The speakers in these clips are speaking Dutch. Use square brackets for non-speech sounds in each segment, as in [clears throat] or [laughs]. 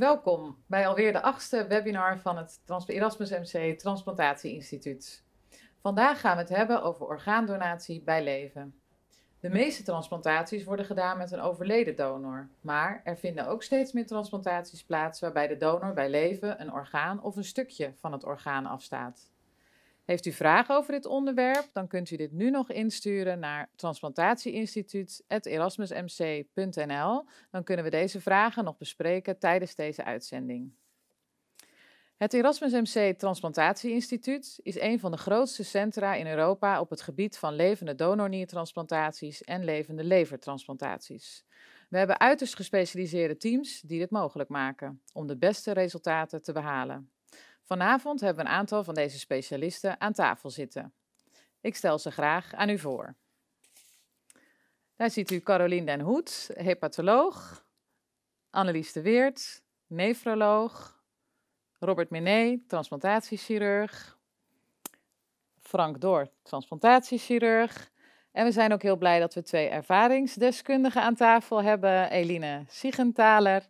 Welkom bij alweer de achtste webinar van het Erasmus MC Transplantatie Instituut. Vandaag gaan we het hebben over orgaandonatie bij leven. De meeste transplantaties worden gedaan met een overleden donor, maar er vinden ook steeds meer transplantaties plaats waarbij de donor bij leven een orgaan of een stukje van het orgaan afstaat. Heeft u vragen over dit onderwerp, dan kunt u dit nu nog insturen naar transplantatieinstituut.erasmusmc.nl. Dan kunnen we deze vragen nog bespreken tijdens deze uitzending. Het Erasmus MC Transplantatie Instituut is een van de grootste centra in Europa op het gebied van levende donorniertransplantaties en levende levertransplantaties. We hebben uiterst gespecialiseerde teams die dit mogelijk maken om de beste resultaten te behalen. Vanavond hebben we een aantal van deze specialisten aan tafel zitten. Ik stel ze graag aan u voor. Daar ziet u Caroline Den Hoed, hepatoloog, Annelies de Weert, nefroloog, Robert Minet, transplantatiechirurg, Frank Door, transplantatiechirurg. En we zijn ook heel blij dat we twee ervaringsdeskundigen aan tafel hebben, Eline Siegenthaler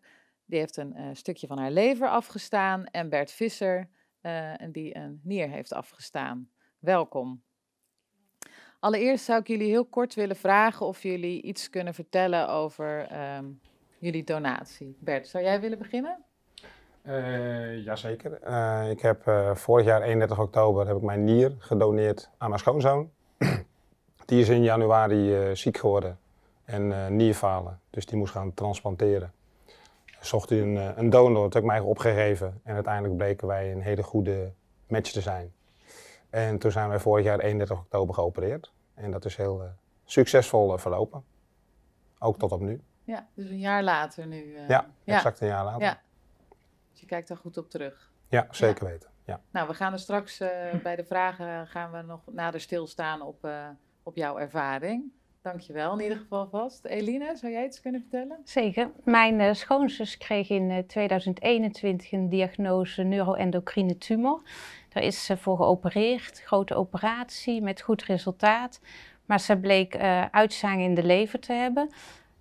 die heeft een eh, stukje van haar lever afgestaan. En Bert Visser, uh, die een nier heeft afgestaan. Welkom. Allereerst zou ik jullie heel kort willen vragen of jullie iets kunnen vertellen over ehm, jullie donatie. Bert, zou jij willen beginnen? Uh, jazeker. ik heb vorig jaar 31 oktober heb ik mijn nier gedoneerd aan mijn schoonzoon. [clears throat] die is in januari ziek geworden en nierfalen, dus die moest gaan transplanteren zocht u een, eh, een donor, dat heb ik mij opgegeven. En uiteindelijk bleken wij een hele goede match te zijn. En toen zijn wij vorig jaar 31 oktober geopereerd. En dat is heel eh, succesvol eh, verlopen. Ook tot op nu. Ja, dus een jaar later nu. ja, exact een jaar later. Ja. Dus je kijkt daar goed op terug. Ja, zeker weten. Ja. Nou, we gaan er straks bij de vragen gaan we nog nader stilstaan op, op jouw ervaring. Dankjewel in ieder geval vast. Eline, zou jij iets kunnen vertellen? Zeker. Mijn eh, schoonzus kreeg in 2021 eh, een diagnose neuroendocrine tumor. Daar is ze voor geopereerd, grote operatie met goed resultaat. Maar ze bleek uh, eh, uitzagen in de lever te hebben.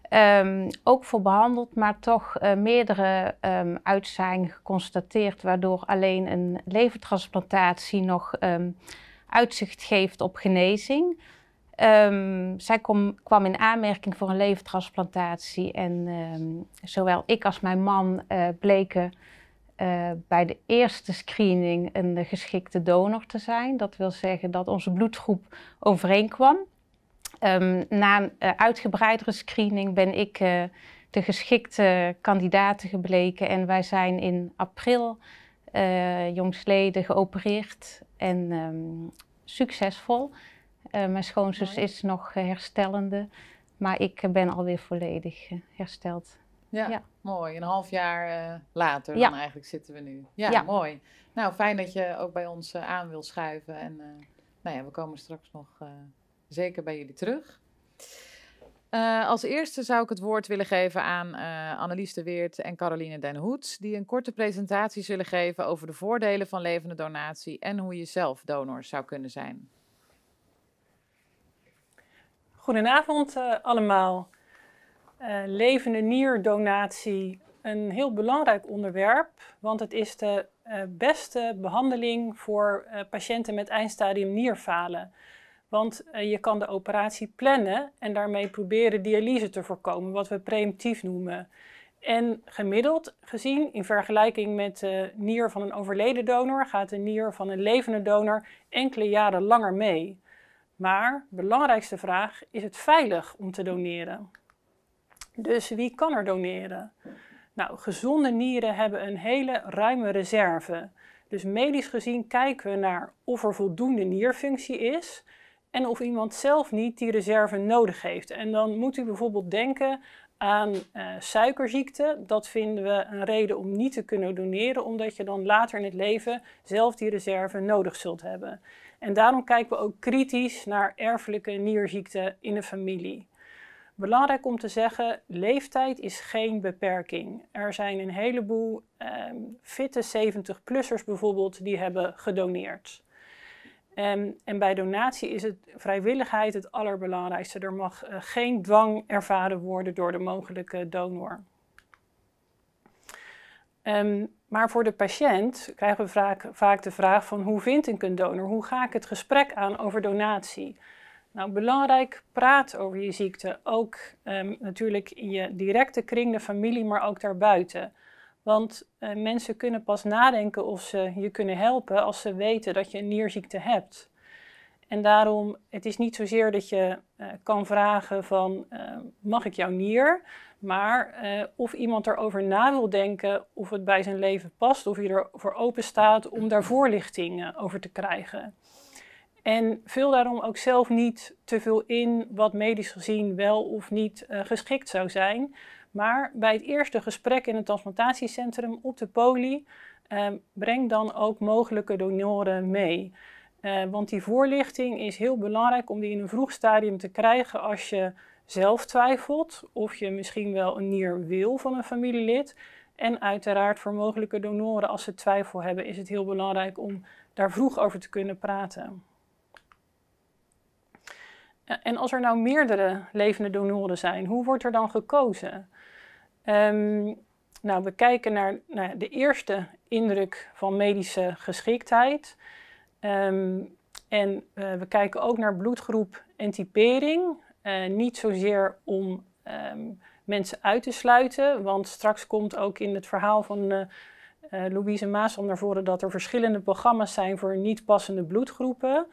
Ehm, ook voor behandeld, maar toch meerdere um, ehm, uitzagen geconstateerd, waardoor alleen een levertransplantatie nog ehm, uitzicht geeft op genezing. Ehm, zij kwam in aanmerking voor een levertransplantatie. En ehm, zowel ik als mijn man eh, bleken eh, bij de eerste screening een geschikte donor te zijn. Dat wil zeggen dat onze bloedgroep overeenkwam. Um, na een eh, uitgebreidere screening ben ik de geschikte kandidaten gebleken. En wij zijn in april jongsleden geopereerd en succesvol. Eh, mijn schoonzus is nog eh, herstellende, maar ik eh, ben alweer volledig hersteld. Ja, mooi. Een half jaar later dan eigenlijk zitten we nu. Ja, mooi. Nou, fijn dat je ook bij ons aan wil schuiven. En nou ja, we komen straks nog zeker bij jullie terug. als eerste zou ik het woord willen geven aan Annelies de Weert en Caroline Den Hoed, die een korte presentatie zullen geven over de voordelen van levende donatie en hoe je zelf donor zou kunnen zijn. Goedenavond eh, allemaal. Eh, levende nierdonatie, een heel belangrijk onderwerp, want het is de eh, beste behandeling voor patiënten met eindstadium nierfalen. Want je kan de operatie plannen en daarmee proberen dialyse te voorkomen, wat we preemptief noemen. En gemiddeld gezien, in vergelijking met de nier van een overleden donor, gaat de nier van een levende donor enkele jaren langer mee. Maar, belangrijkste vraag, is het veilig om te doneren? Dus wie kan er doneren? Nou, gezonde nieren hebben een hele ruime reserve. Dus medisch gezien kijken we naar of er voldoende nierfunctie is en of iemand zelf niet die reserve nodig heeft. En dan moet u bijvoorbeeld denken aan eh, suikerziekte. Dat vinden we een reden om niet te kunnen doneren, omdat je dan later in het leven zelf die reserve nodig zult hebben. En daarom kijken we ook kritisch naar erfelijke nierziekten in een familie. Belangrijk om te zeggen, leeftijd is geen beperking. Er zijn een heleboel ehm, fitte 70-plussers bijvoorbeeld die hebben gedoneerd. Ehm, en bij donatie is het vrijwilligheid het allerbelangrijkste. Er mag eh, geen dwang ervaren worden door de mogelijke donor. Um, maar voor de patiënt krijgen we vaak, vaak de vraag van hoe vind ik een donor? Hoe ga ik het gesprek aan over donatie? Nou, belangrijk, praat over je ziekte. Ook ehm, natuurlijk in je directe kring, de familie, maar ook daarbuiten. Want eh, mensen kunnen pas nadenken of ze je kunnen helpen als ze weten dat je een nierziekte hebt. En daarom, het is niet zozeer dat je eh, kan vragen van, ehm, mag ik jouw nier? Maar eh, of iemand erover na wil denken of het bij zijn leven past, of hij ervoor open staat om daar voorlichting over te krijgen. En vul daarom ook zelf niet te veel in wat medisch gezien wel of niet eh, geschikt zou zijn. Maar bij het eerste gesprek in het transplantatiecentrum op de poli, ehm, breng dan ook mogelijke donoren mee. Eh, want die voorlichting is heel belangrijk om die in een vroeg stadium te krijgen als je zelf twijfelt of je misschien wel een nier wil van een familielid. En uiteraard voor mogelijke donoren, als ze twijfel hebben, is het heel belangrijk om daar vroeg over te kunnen praten. Eh, en als er nou meerdere levende donoren zijn, hoe wordt er dan gekozen? Ehm, nou, we kijken naar, de eerste indruk van medische geschiktheid. Ehm, en eh, we kijken ook naar bloedgroep en typering. Eh, niet zozeer om ehm, mensen uit te sluiten, want straks komt ook in het verhaal van uh, Louise Maas om naar voren dat er verschillende programma's zijn voor niet passende bloedgroepen.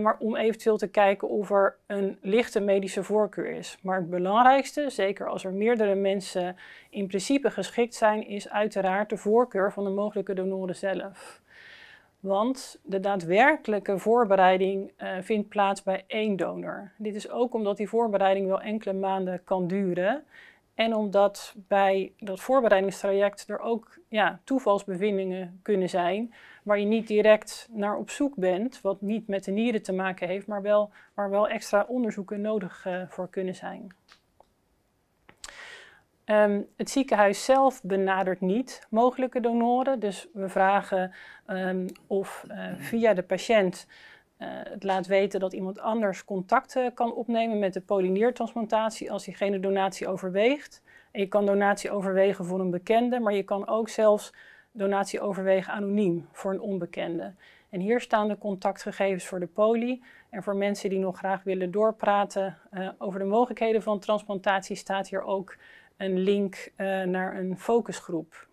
maar om eventueel te kijken of er een lichte medische voorkeur is. Maar het belangrijkste, zeker als er meerdere mensen in principe geschikt zijn, is uiteraard de voorkeur van de mogelijke donoren zelf. Want de daadwerkelijke voorbereiding eh, vindt plaats bij één donor. Dit is ook omdat die voorbereiding wel enkele maanden kan duren. En omdat bij dat voorbereidingstraject er ook ja, toevalsbevindingen kunnen zijn, waar je niet direct naar op zoek bent, wat niet met de nieren te maken heeft, maar wel, waar wel extra onderzoeken nodig eh, voor kunnen zijn. Ehm, het ziekenhuis zelf benadert niet mogelijke donoren. Dus we vragen ehm, of eh, via de patiënt eh, het laat weten dat iemand anders contact kan opnemen met de polyneertransplantatie als diegene donatie overweegt. je kan donatie overwegen voor een bekende, maar je kan ook zelfs donatie overwegen anoniem voor een onbekende. En hier staan de contactgegevens voor de poli. En voor mensen die nog graag willen doorpraten eh, over de mogelijkheden van transplantatie staat hier ook een link eh, naar een focusgroep.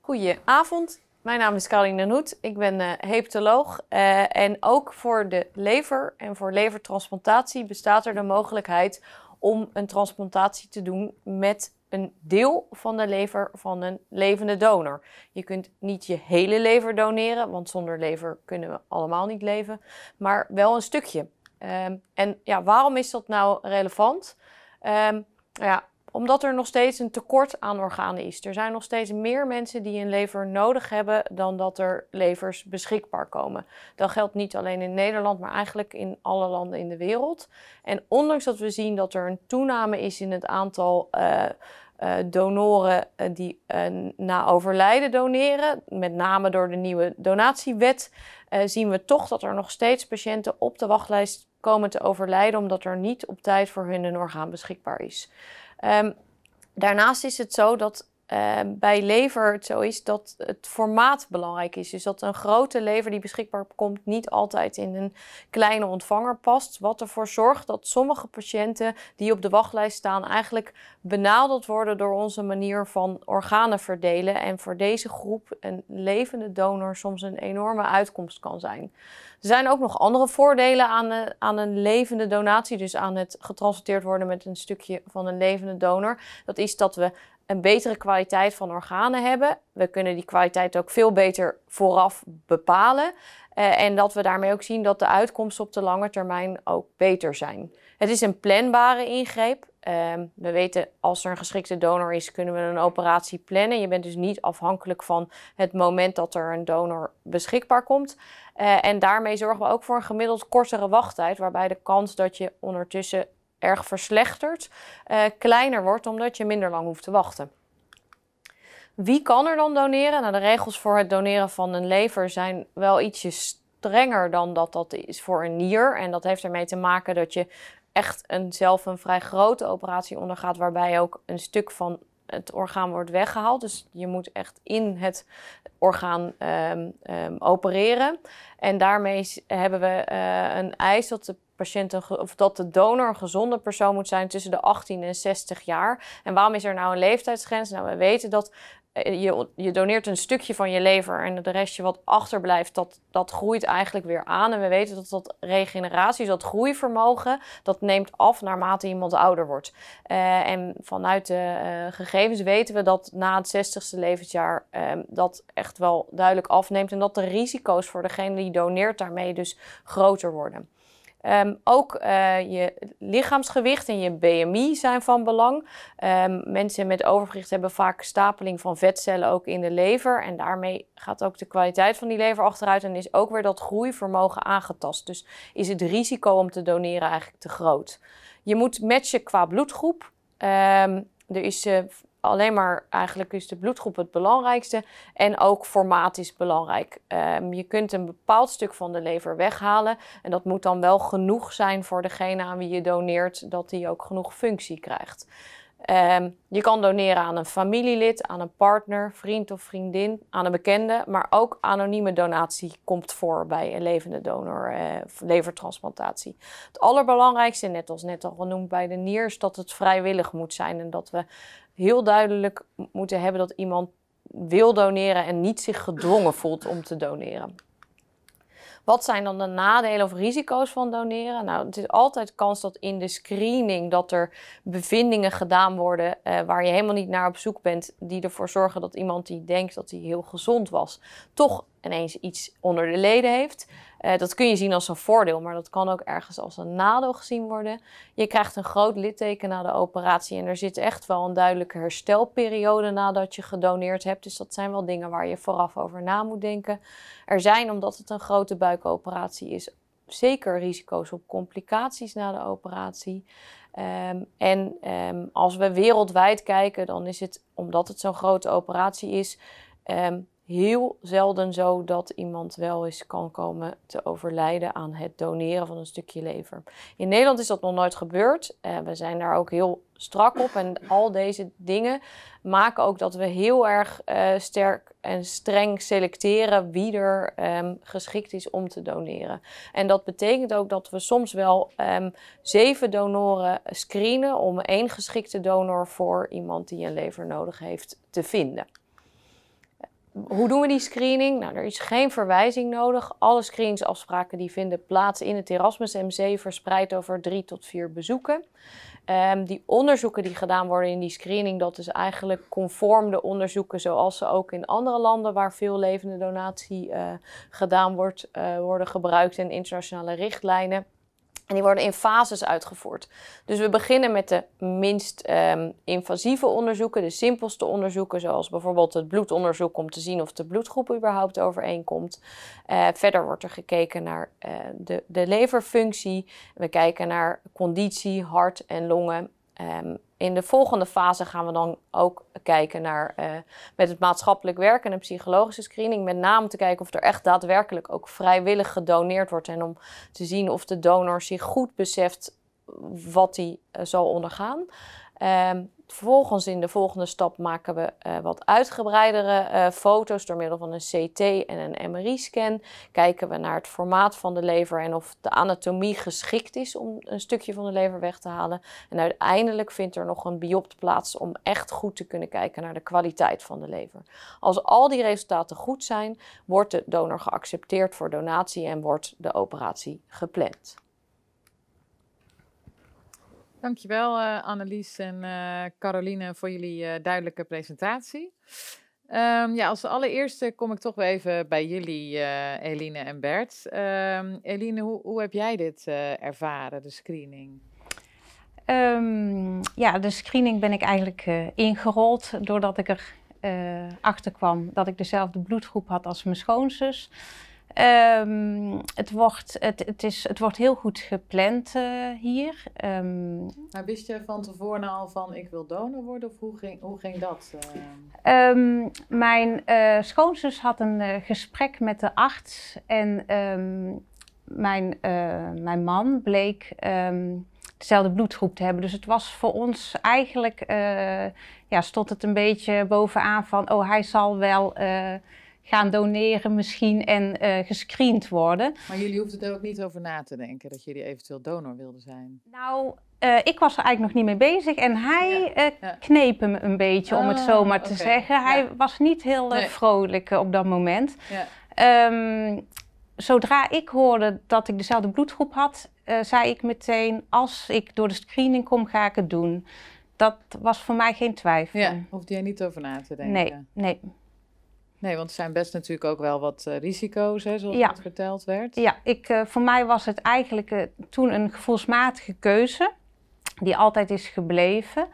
Goedenavond, mijn naam is Caroline Noet. Ik ben uh, eh, heptoloog eh, en ook voor de lever en voor levertransplantatie bestaat er de mogelijkheid om een transplantatie te doen met een deel van de lever van een levende donor. Je kunt niet je hele lever doneren, want zonder lever kunnen we allemaal niet leven, maar wel een stukje. Ehm, en ja, waarom is dat nou relevant? Ehm, nou ja, omdat er nog steeds een tekort aan organen is. Er zijn nog steeds meer mensen die een lever nodig hebben dan dat er levers beschikbaar komen. Dat geldt niet alleen in Nederland, maar eigenlijk in alle landen in de wereld. En ondanks dat we zien dat er een toename is in het aantal. Eh, eh, donoren eh, die uh, na overlijden doneren, met name door de nieuwe donatiewet, zien we toch dat er nog steeds patiënten op de wachtlijst komen te overlijden omdat er niet op tijd voor hun een orgaan beschikbaar is. Ehm, daarnaast is het zo dat Ehm, bij lever het zo is dat het formaat belangrijk is. Dus dat een grote lever die beschikbaar komt niet altijd in een kleine ontvanger past. Wat ervoor zorgt dat sommige patiënten die op de wachtlijst staan eigenlijk benadeld worden door onze manier van organen verdelen. En voor deze groep een levende donor soms een enorme uitkomst kan zijn. Er zijn ook nog andere voordelen aan, eh, aan een levende donatie. Dus aan het getransporteerd worden met een stukje van een levende donor. Dat is dat we een betere kwaliteit van organen hebben. We kunnen die kwaliteit ook veel beter vooraf bepalen. Eh, en dat we daarmee ook zien dat de uitkomsten op de lange termijn ook beter zijn. Het is een planbare ingreep. Ehm, we weten als er een geschikte donor is, kunnen we een operatie plannen. Je bent dus niet afhankelijk van het moment dat er een donor beschikbaar komt. Eh, en daarmee zorgen we ook voor een gemiddeld kortere wachttijd, waarbij de kans dat je ondertussen erg verslechtert, eh, kleiner wordt omdat je minder lang hoeft te wachten. Wie kan er dan doneren? Nou, de regels voor het doneren van een lever zijn wel ietsje strenger dan dat dat is voor een nier. En dat heeft ermee te maken dat je echt een, zelf een vrij grote operatie ondergaat, waarbij ook een stuk van het orgaan wordt weggehaald. Dus je moet echt in het orgaan ehm, ehm, opereren. En daarmee hebben we eh, een eis dat de of dat de donor een gezonde persoon moet zijn tussen de 18 en 60 jaar. En waarom is er nou een leeftijdsgrens? Nou, we weten dat eh, je, je, doneert een stukje van je lever en de restje wat achterblijft, dat, dat groeit eigenlijk weer aan. En we weten dat dat regeneratie, dat groeivermogen, dat neemt af naarmate iemand ouder wordt. Eh, en vanuit de eh, gegevens weten we dat na het 60ste levensjaar ehm, dat echt wel duidelijk afneemt. En dat de risico's voor degene die doneert daarmee dus groter worden. Ehm, ook eh, je lichaamsgewicht en je BMI zijn van belang. Ehm, mensen met overgewicht hebben vaak stapeling van vetcellen ook in de lever. En daarmee gaat ook de kwaliteit van die lever achteruit en is ook weer dat groeivermogen aangetast. Dus is het risico om te doneren eigenlijk te groot. Je moet matchen qua bloedgroep. Ehm, er is uh, alleen maar eigenlijk is de bloedgroep het belangrijkste. En ook formaat is belangrijk. Ehm, je kunt een bepaald stuk van de lever weghalen. En dat moet dan wel genoeg zijn voor degene aan wie je doneert, dat die ook genoeg functie krijgt. Ehm, je kan doneren aan een familielid, aan een partner, vriend of vriendin, aan een bekende. Maar ook anonieme donatie komt voor bij een levende donor uh, levertransplantatie. Het allerbelangrijkste, net als net al genoemd bij de nier, is dat het vrijwillig moet zijn. En dat we heel duidelijk moeten hebben dat iemand wil doneren en niet zich gedwongen voelt om te doneren. Wat zijn dan de nadelen of risico's van doneren? Nou, het is altijd kans dat in de screening dat er bevindingen gedaan worden eh, waar je helemaal niet naar op zoek bent, die ervoor zorgen dat iemand die denkt dat hij heel gezond was, toch ineens iets onder de leden heeft. Eh, dat kun je zien als een voordeel, maar dat kan ook ergens als een nadeel gezien worden. Je krijgt een groot litteken na de operatie en er zit echt wel een duidelijke herstelperiode nadat je gedoneerd hebt. Dus dat zijn wel dingen waar je vooraf over na moet denken. Er zijn, omdat het een grote buikoperatie is, zeker risico's op complicaties na de operatie. Ehm, en ehm, als we wereldwijd kijken, dan is het, omdat het zo'n grote operatie is, ehm, heel zelden zo dat iemand wel eens kan komen te overlijden aan het doneren van een stukje lever. In Nederland is dat nog nooit gebeurd. Eh, we zijn daar ook heel strak op en al deze dingen maken ook dat we heel erg eh, sterk en streng selecteren wie er ehm, geschikt is om te doneren. En dat betekent ook dat we soms wel ehm, zeven donoren screenen om één geschikte donor voor iemand die een lever nodig heeft te vinden hoe doen we die screening? Nou, er is geen verwijzing nodig. Alle screeningsafspraken die vinden plaats in het Erasmus MC, verspreid over drie tot vier bezoeken. Ehm, die onderzoeken die gedaan worden in die screening, dat is eigenlijk conform de onderzoeken zoals ze ook in andere landen waar veel levende donatie eh, gedaan wordt, eh, worden gebruikt en internationale richtlijnen. En die worden in fases uitgevoerd. Dus we beginnen met de minst ehm, invasieve onderzoeken, de simpelste onderzoeken, zoals bijvoorbeeld het bloedonderzoek om te zien of de bloedgroep überhaupt overeenkomt. Eh, verder wordt er gekeken naar eh, de, de leverfunctie. We kijken naar conditie, hart en longen Ehm, in de volgende fase gaan we dan ook kijken naar eh, met het maatschappelijk werk en een psychologische screening. Met name te kijken of er echt daadwerkelijk ook vrijwillig gedoneerd wordt. En om te zien of de donor zich goed beseft wat hij eh, zal ondergaan. Ehm, Vervolgens in de volgende stap maken we eh, wat uitgebreidere eh, foto's door middel van een CT en een MRI-scan. Kijken we naar het formaat van de lever en of de anatomie geschikt is om een stukje van de lever weg te halen. En uiteindelijk vindt er nog een biopt plaats om echt goed te kunnen kijken naar de kwaliteit van de lever. Als al die resultaten goed zijn, wordt de donor geaccepteerd voor donatie en wordt de operatie gepland. Dankjewel uh, Annelies en uh, Caroline voor jullie eh, duidelijke presentatie. Ehm, ja, als allereerste kom ik toch even bij jullie, Eline en Bert. Ehm, Eline, hoe, hoe, heb jij dit ervaren, de screening? Ehm, ja, de screening ben ik eigenlijk ingerold doordat ik er achter kwam dat ik dezelfde bloedgroep had als mijn schoonzus. Ehm, het, wordt, het, het, is, het wordt heel goed gepland eh, hier. Um, maar wist je van tevoren al van ik wil donor worden of hoe ging, hoe ging dat? Eh? Ehm, mijn eh, schoonzus had een gesprek met de arts en mijn, mijn man bleek dezelfde bloedgroep te hebben. Dus het was voor ons eigenlijk, ja, stond het een beetje bovenaan van oh hij zal wel gaan doneren misschien en uh, gescreend worden. Maar jullie hoefden er ook niet over na te denken dat jullie eventueel donor wilden zijn? Nou, eh, ik was er eigenlijk nog niet mee bezig en hij ja, eh, kneep hem een beetje, om het oh, zo maar te zeggen. Hij was niet heel vrolijk op dat moment. Ehm, zodra ik hoorde dat ik dezelfde bloedgroep had, zei ik meteen: als ik door de screening kom, ga ik het doen. Dat was voor mij geen twijfel. Ja, hoefde jij niet over na te denken. Nee, nee. Nee, want er zijn best natuurlijk ook wel wat eh, risico's, hè, zoals het verteld werd. Ja, ik, eh, voor mij was het eigenlijk eh, toen een gevoelsmatige keuze, die altijd is gebleven.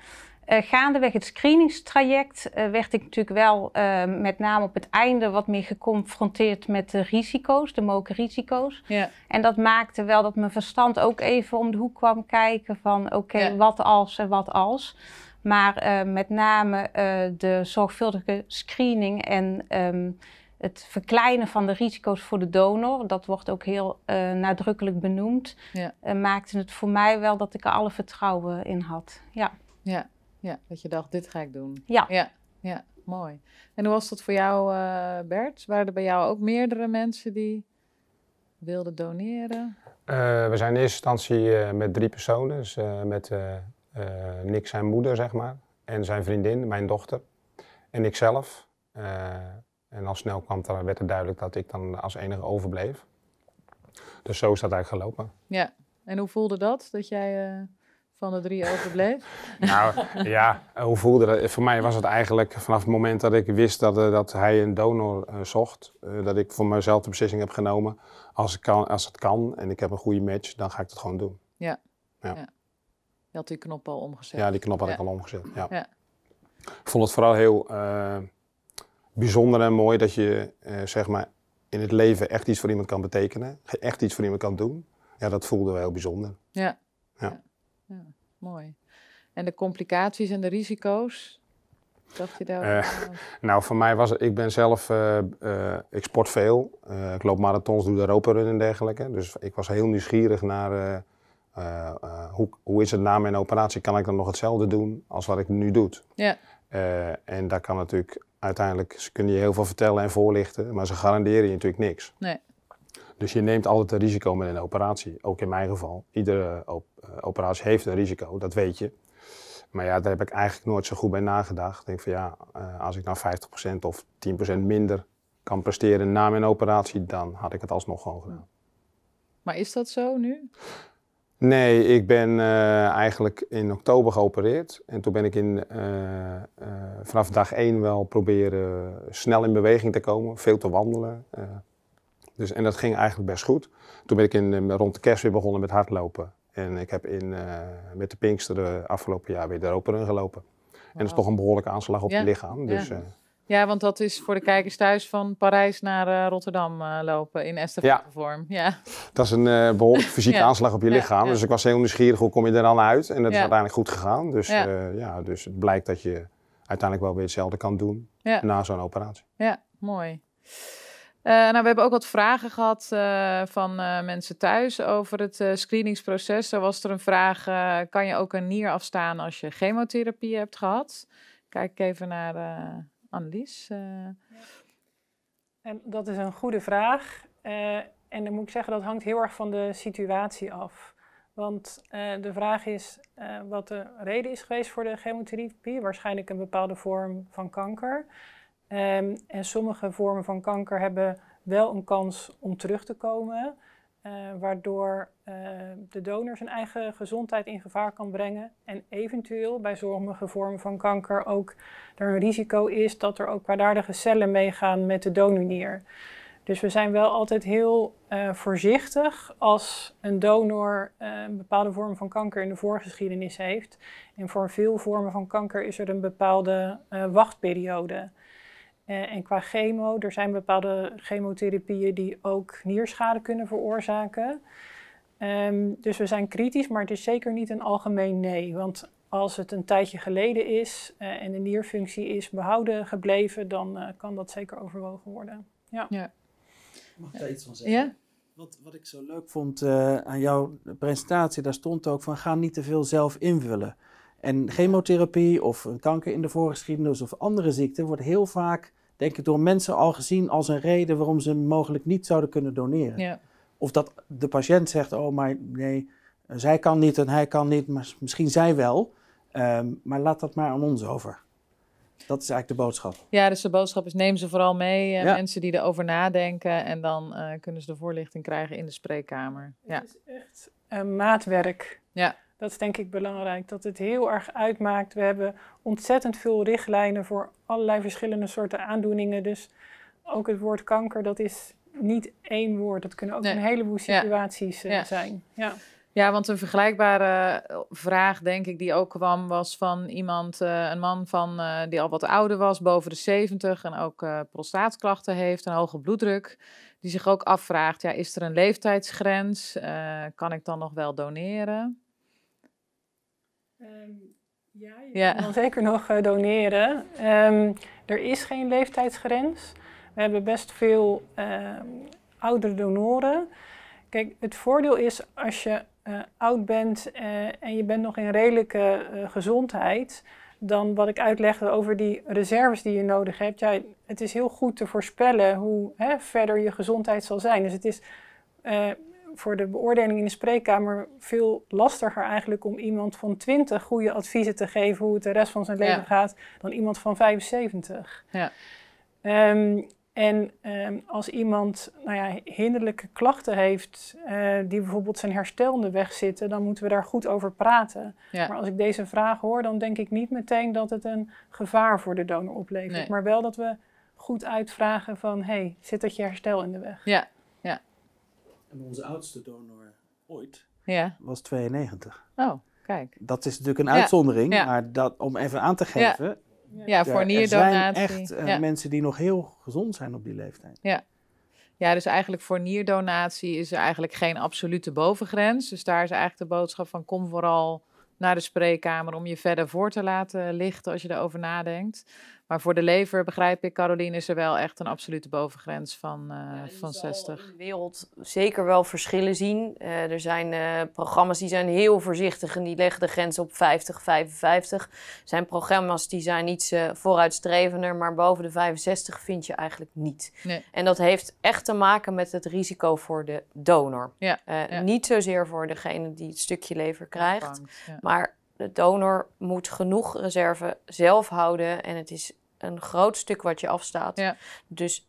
gaandeweg het screeningstraject werd ik natuurlijk wel met name op het einde wat meer geconfronteerd met de risico's, de mogelijke risico's. Ja. En dat maakte wel dat mijn verstand ook even om de hoek kwam kijken van oké, wat als en wat als. Maar eh, met name eh, de zorgvuldige screening en ehm, het verkleinen van de risico's voor de donor, dat wordt ook heel eh, nadrukkelijk benoemd, ja. maakte het voor mij wel dat ik er alle vertrouwen in had. Ja. Ja, ja, dat je dacht, dit ga ik doen. Ja. Ja, ja mooi. En hoe was dat voor jou, uh, Bert? Waren er bij jou ook meerdere mensen die wilden doneren? we zijn in eerste instantie met drie personen, dus met eh, Nick zijn moeder, zeg maar, en zijn vriendin, mijn dochter, en ikzelf. Eh, en al snel kwam er, werd het duidelijk dat ik dan als enige overbleef. Dus zo is dat eigenlijk gelopen. Ja, en hoe voelde dat, dat jij eh, van de drie overbleef? [laughs] nou ja, hoe voelde dat? Voor mij was het eigenlijk vanaf het moment dat ik wist dat, dat hij een donor zocht, dat ik voor mezelf de beslissing heb genomen: als, kan, als het kan en ik heb een goede match, dan ga ik dat gewoon doen. ja. ja. Je had die knop al omgezet. Ja, die knop had ik al omgezet. Ja. ja. Ik vond het vooral heel eh, bijzonder en mooi dat je eh, zeg maar in het leven echt iets voor iemand kan betekenen. Echt iets voor iemand kan doen. Ja, dat voelde wel heel bijzonder. Ja. ja. ja. Mooi. En de complicaties en de risico's? Dacht je daar? Eh, [laughs] nou, voor mij was ik ben zelf, ik sport veel. ik loop marathons, doe de Europa Run en dergelijke. Dus ik was heel nieuwsgierig naar eh, eh, hoe, hoe is het na mijn operatie? Kan ik dan nog hetzelfde doen als wat ik nu doe? Ja. Eh, en daar kan natuurlijk uiteindelijk, ze kunnen je heel veel vertellen en voorlichten, maar ze garanderen je natuurlijk niks. Nee. Dus je neemt altijd een risico met een operatie. Ook in mijn geval. Iedere op, operatie heeft een risico, dat weet je. Maar ja, daar heb ik eigenlijk nooit zo goed bij nagedacht. Ik denk van ja, als ik nou 50% of 10% minder kan presteren na mijn operatie, dan had ik het alsnog gewoon gedaan. Maar is dat zo nu? Nee, ik ben eh, eigenlijk in oktober geopereerd. En toen ben ik in, eh, eh, vanaf dag één wel proberen snel in beweging te komen, veel te wandelen. dus, en dat ging eigenlijk best goed. Toen ben ik in, rond de kerst weer begonnen met hardlopen. En ik heb in, met de Pinksteren afgelopen jaar weer de Open gelopen. En dat is toch een behoorlijke aanslag op je lichaam. Dus, ja, want dat is voor de kijkers thuis van Parijs naar eh, Rotterdam eh, lopen in estafettevorm. Ja. ja. Dat is een eh, behoorlijk [laughs] fysieke aanslag op je lichaam. dus ik was heel nieuwsgierig hoe kom je er dan uit. En dat is uiteindelijk goed gegaan. Dus, ja. dus het blijkt dat je uiteindelijk wel weer hetzelfde kan doen na zo'n operatie. Ja, mooi. nou, we hebben ook wat vragen gehad van mensen thuis over het screeningsproces. Zo was er een vraag, kan je ook een nier afstaan als je chemotherapie hebt gehad? Kijk even naar... Eh. En dat is een goede vraag. Eh, en dan moet ik zeggen, dat hangt heel erg van de situatie af. Want eh, de vraag is wat de reden is geweest voor de chemotherapie. Waarschijnlijk een bepaalde vorm van kanker. Ehm, en sommige vormen van kanker hebben wel een kans om terug te komen. Eh, waardoor eh, de donor zijn eigen gezondheid in gevaar kan brengen. En eventueel bij sommige vormen van kanker ook er een risico is dat er ook kwaadaardige cellen meegaan met de donor. Dus we zijn wel altijd heel eh, voorzichtig als een donor een bepaalde vorm van kanker in de voorgeschiedenis heeft. En voor veel vormen van kanker is er een bepaalde wachtperiode. Eh, en qua chemo, er zijn bepaalde chemotherapieën die ook nierschade kunnen veroorzaken. Ehm, dus we zijn kritisch, maar het is zeker niet een algemeen nee. Want als het een tijdje geleden is eh, en de nierfunctie is behouden gebleven, dan eh, kan dat zeker overwogen worden. Ja. ja. Mag ik daar iets van zeggen? Ja? Wat, wat ik zo leuk vond aan jouw presentatie, daar stond ook van ga niet te veel zelf invullen. En chemotherapie of een kanker in de voorgeschiedenis of andere ziekten wordt heel vaak, denk ik, door mensen al gezien als een reden waarom ze mogelijk niet zouden kunnen doneren. Ja. Of dat de patiënt zegt, oh maar nee, zij kan niet en hij kan niet, maar misschien zij wel. Ehm, maar laat dat maar aan ons over. Dat is eigenlijk de boodschap. Ja, dus de boodschap is neem ze vooral mee. Eh, mensen die erover nadenken. En dan eh, kunnen ze de voorlichting krijgen in de spreekkamer. Het ja. is echt eh, maatwerk. Ja. Dat is denk ik belangrijk, dat het heel erg uitmaakt. We hebben ontzettend veel richtlijnen voor allerlei verschillende soorten aandoeningen. Dus ook het woord kanker, dat is niet één woord. Dat kunnen ook een heleboel situaties eh, zijn. Ja. Ja, want een vergelijkbare eh, vraag, denk ik, die ook kwam, was van iemand, eh, een man van, die al wat ouder was, boven de 70 en ook uh, prostaatklachten heeft, een hoge bloeddruk, die zich ook afvraagt, ja, is er een leeftijdsgrens? kan ik dan nog wel doneren? Um, ja, je kan zeker nog eh, doneren. Ehm, er is geen leeftijdsgrens. We hebben best veel ehm, oudere donoren. Kijk, het voordeel is als je eh, oud bent eh, en je bent nog in redelijke gezondheid, dan wat ik uitlegde over die reserves die je nodig hebt. Ja, het is heel goed te voorspellen hoe hè, verder je gezondheid zal zijn. Dus het is voor de beoordeling in de spreekkamer veel lastiger eigenlijk om iemand van 20 goede adviezen te geven hoe het de rest van zijn leven gaat, dan iemand van 75. Ja. Ehm, en ehm, als iemand nou ja, hinderlijke klachten heeft, eh, die bijvoorbeeld zijn de weg zitten, dan moeten we daar goed over praten. Ja. Maar als ik deze vraag hoor, dan denk ik niet meteen dat het een gevaar voor de donor oplevert. Maar wel dat we goed uitvragen van, hey, zit dat je herstel in de weg? Ja, en onze oudste donor ooit ja. was 92. Oh, kijk. Dat is natuurlijk een uitzondering, maar dat, om even aan te geven. Ja, voor nierdonatie. Er zijn echt eh, mensen die nog heel gezond zijn op die leeftijd. Ja. Ja, dus eigenlijk voor nierdonatie is er eigenlijk geen absolute bovengrens. Dus daar is eigenlijk de boodschap van kom vooral naar de spreekkamer om je verder voor te laten lichten als je erover nadenkt. Maar voor de lever begrijp ik, Caroline, is er wel echt een absolute bovengrens van, uh, ja, van 60. In de wereld zeker wel verschillen zien. Eh, er zijn eh, programma's die zijn heel voorzichtig en die leggen de grens op 50, 55. Er zijn programma's die zijn iets vooruitstrevender, maar boven de 65 vind je eigenlijk niet. En dat heeft echt te maken met het risico voor de donor. Niet zozeer voor degene die het stukje lever krijgt, maar de donor moet genoeg reserve zelf houden. En het is een groot stuk wat je afstaat. Ja. Dus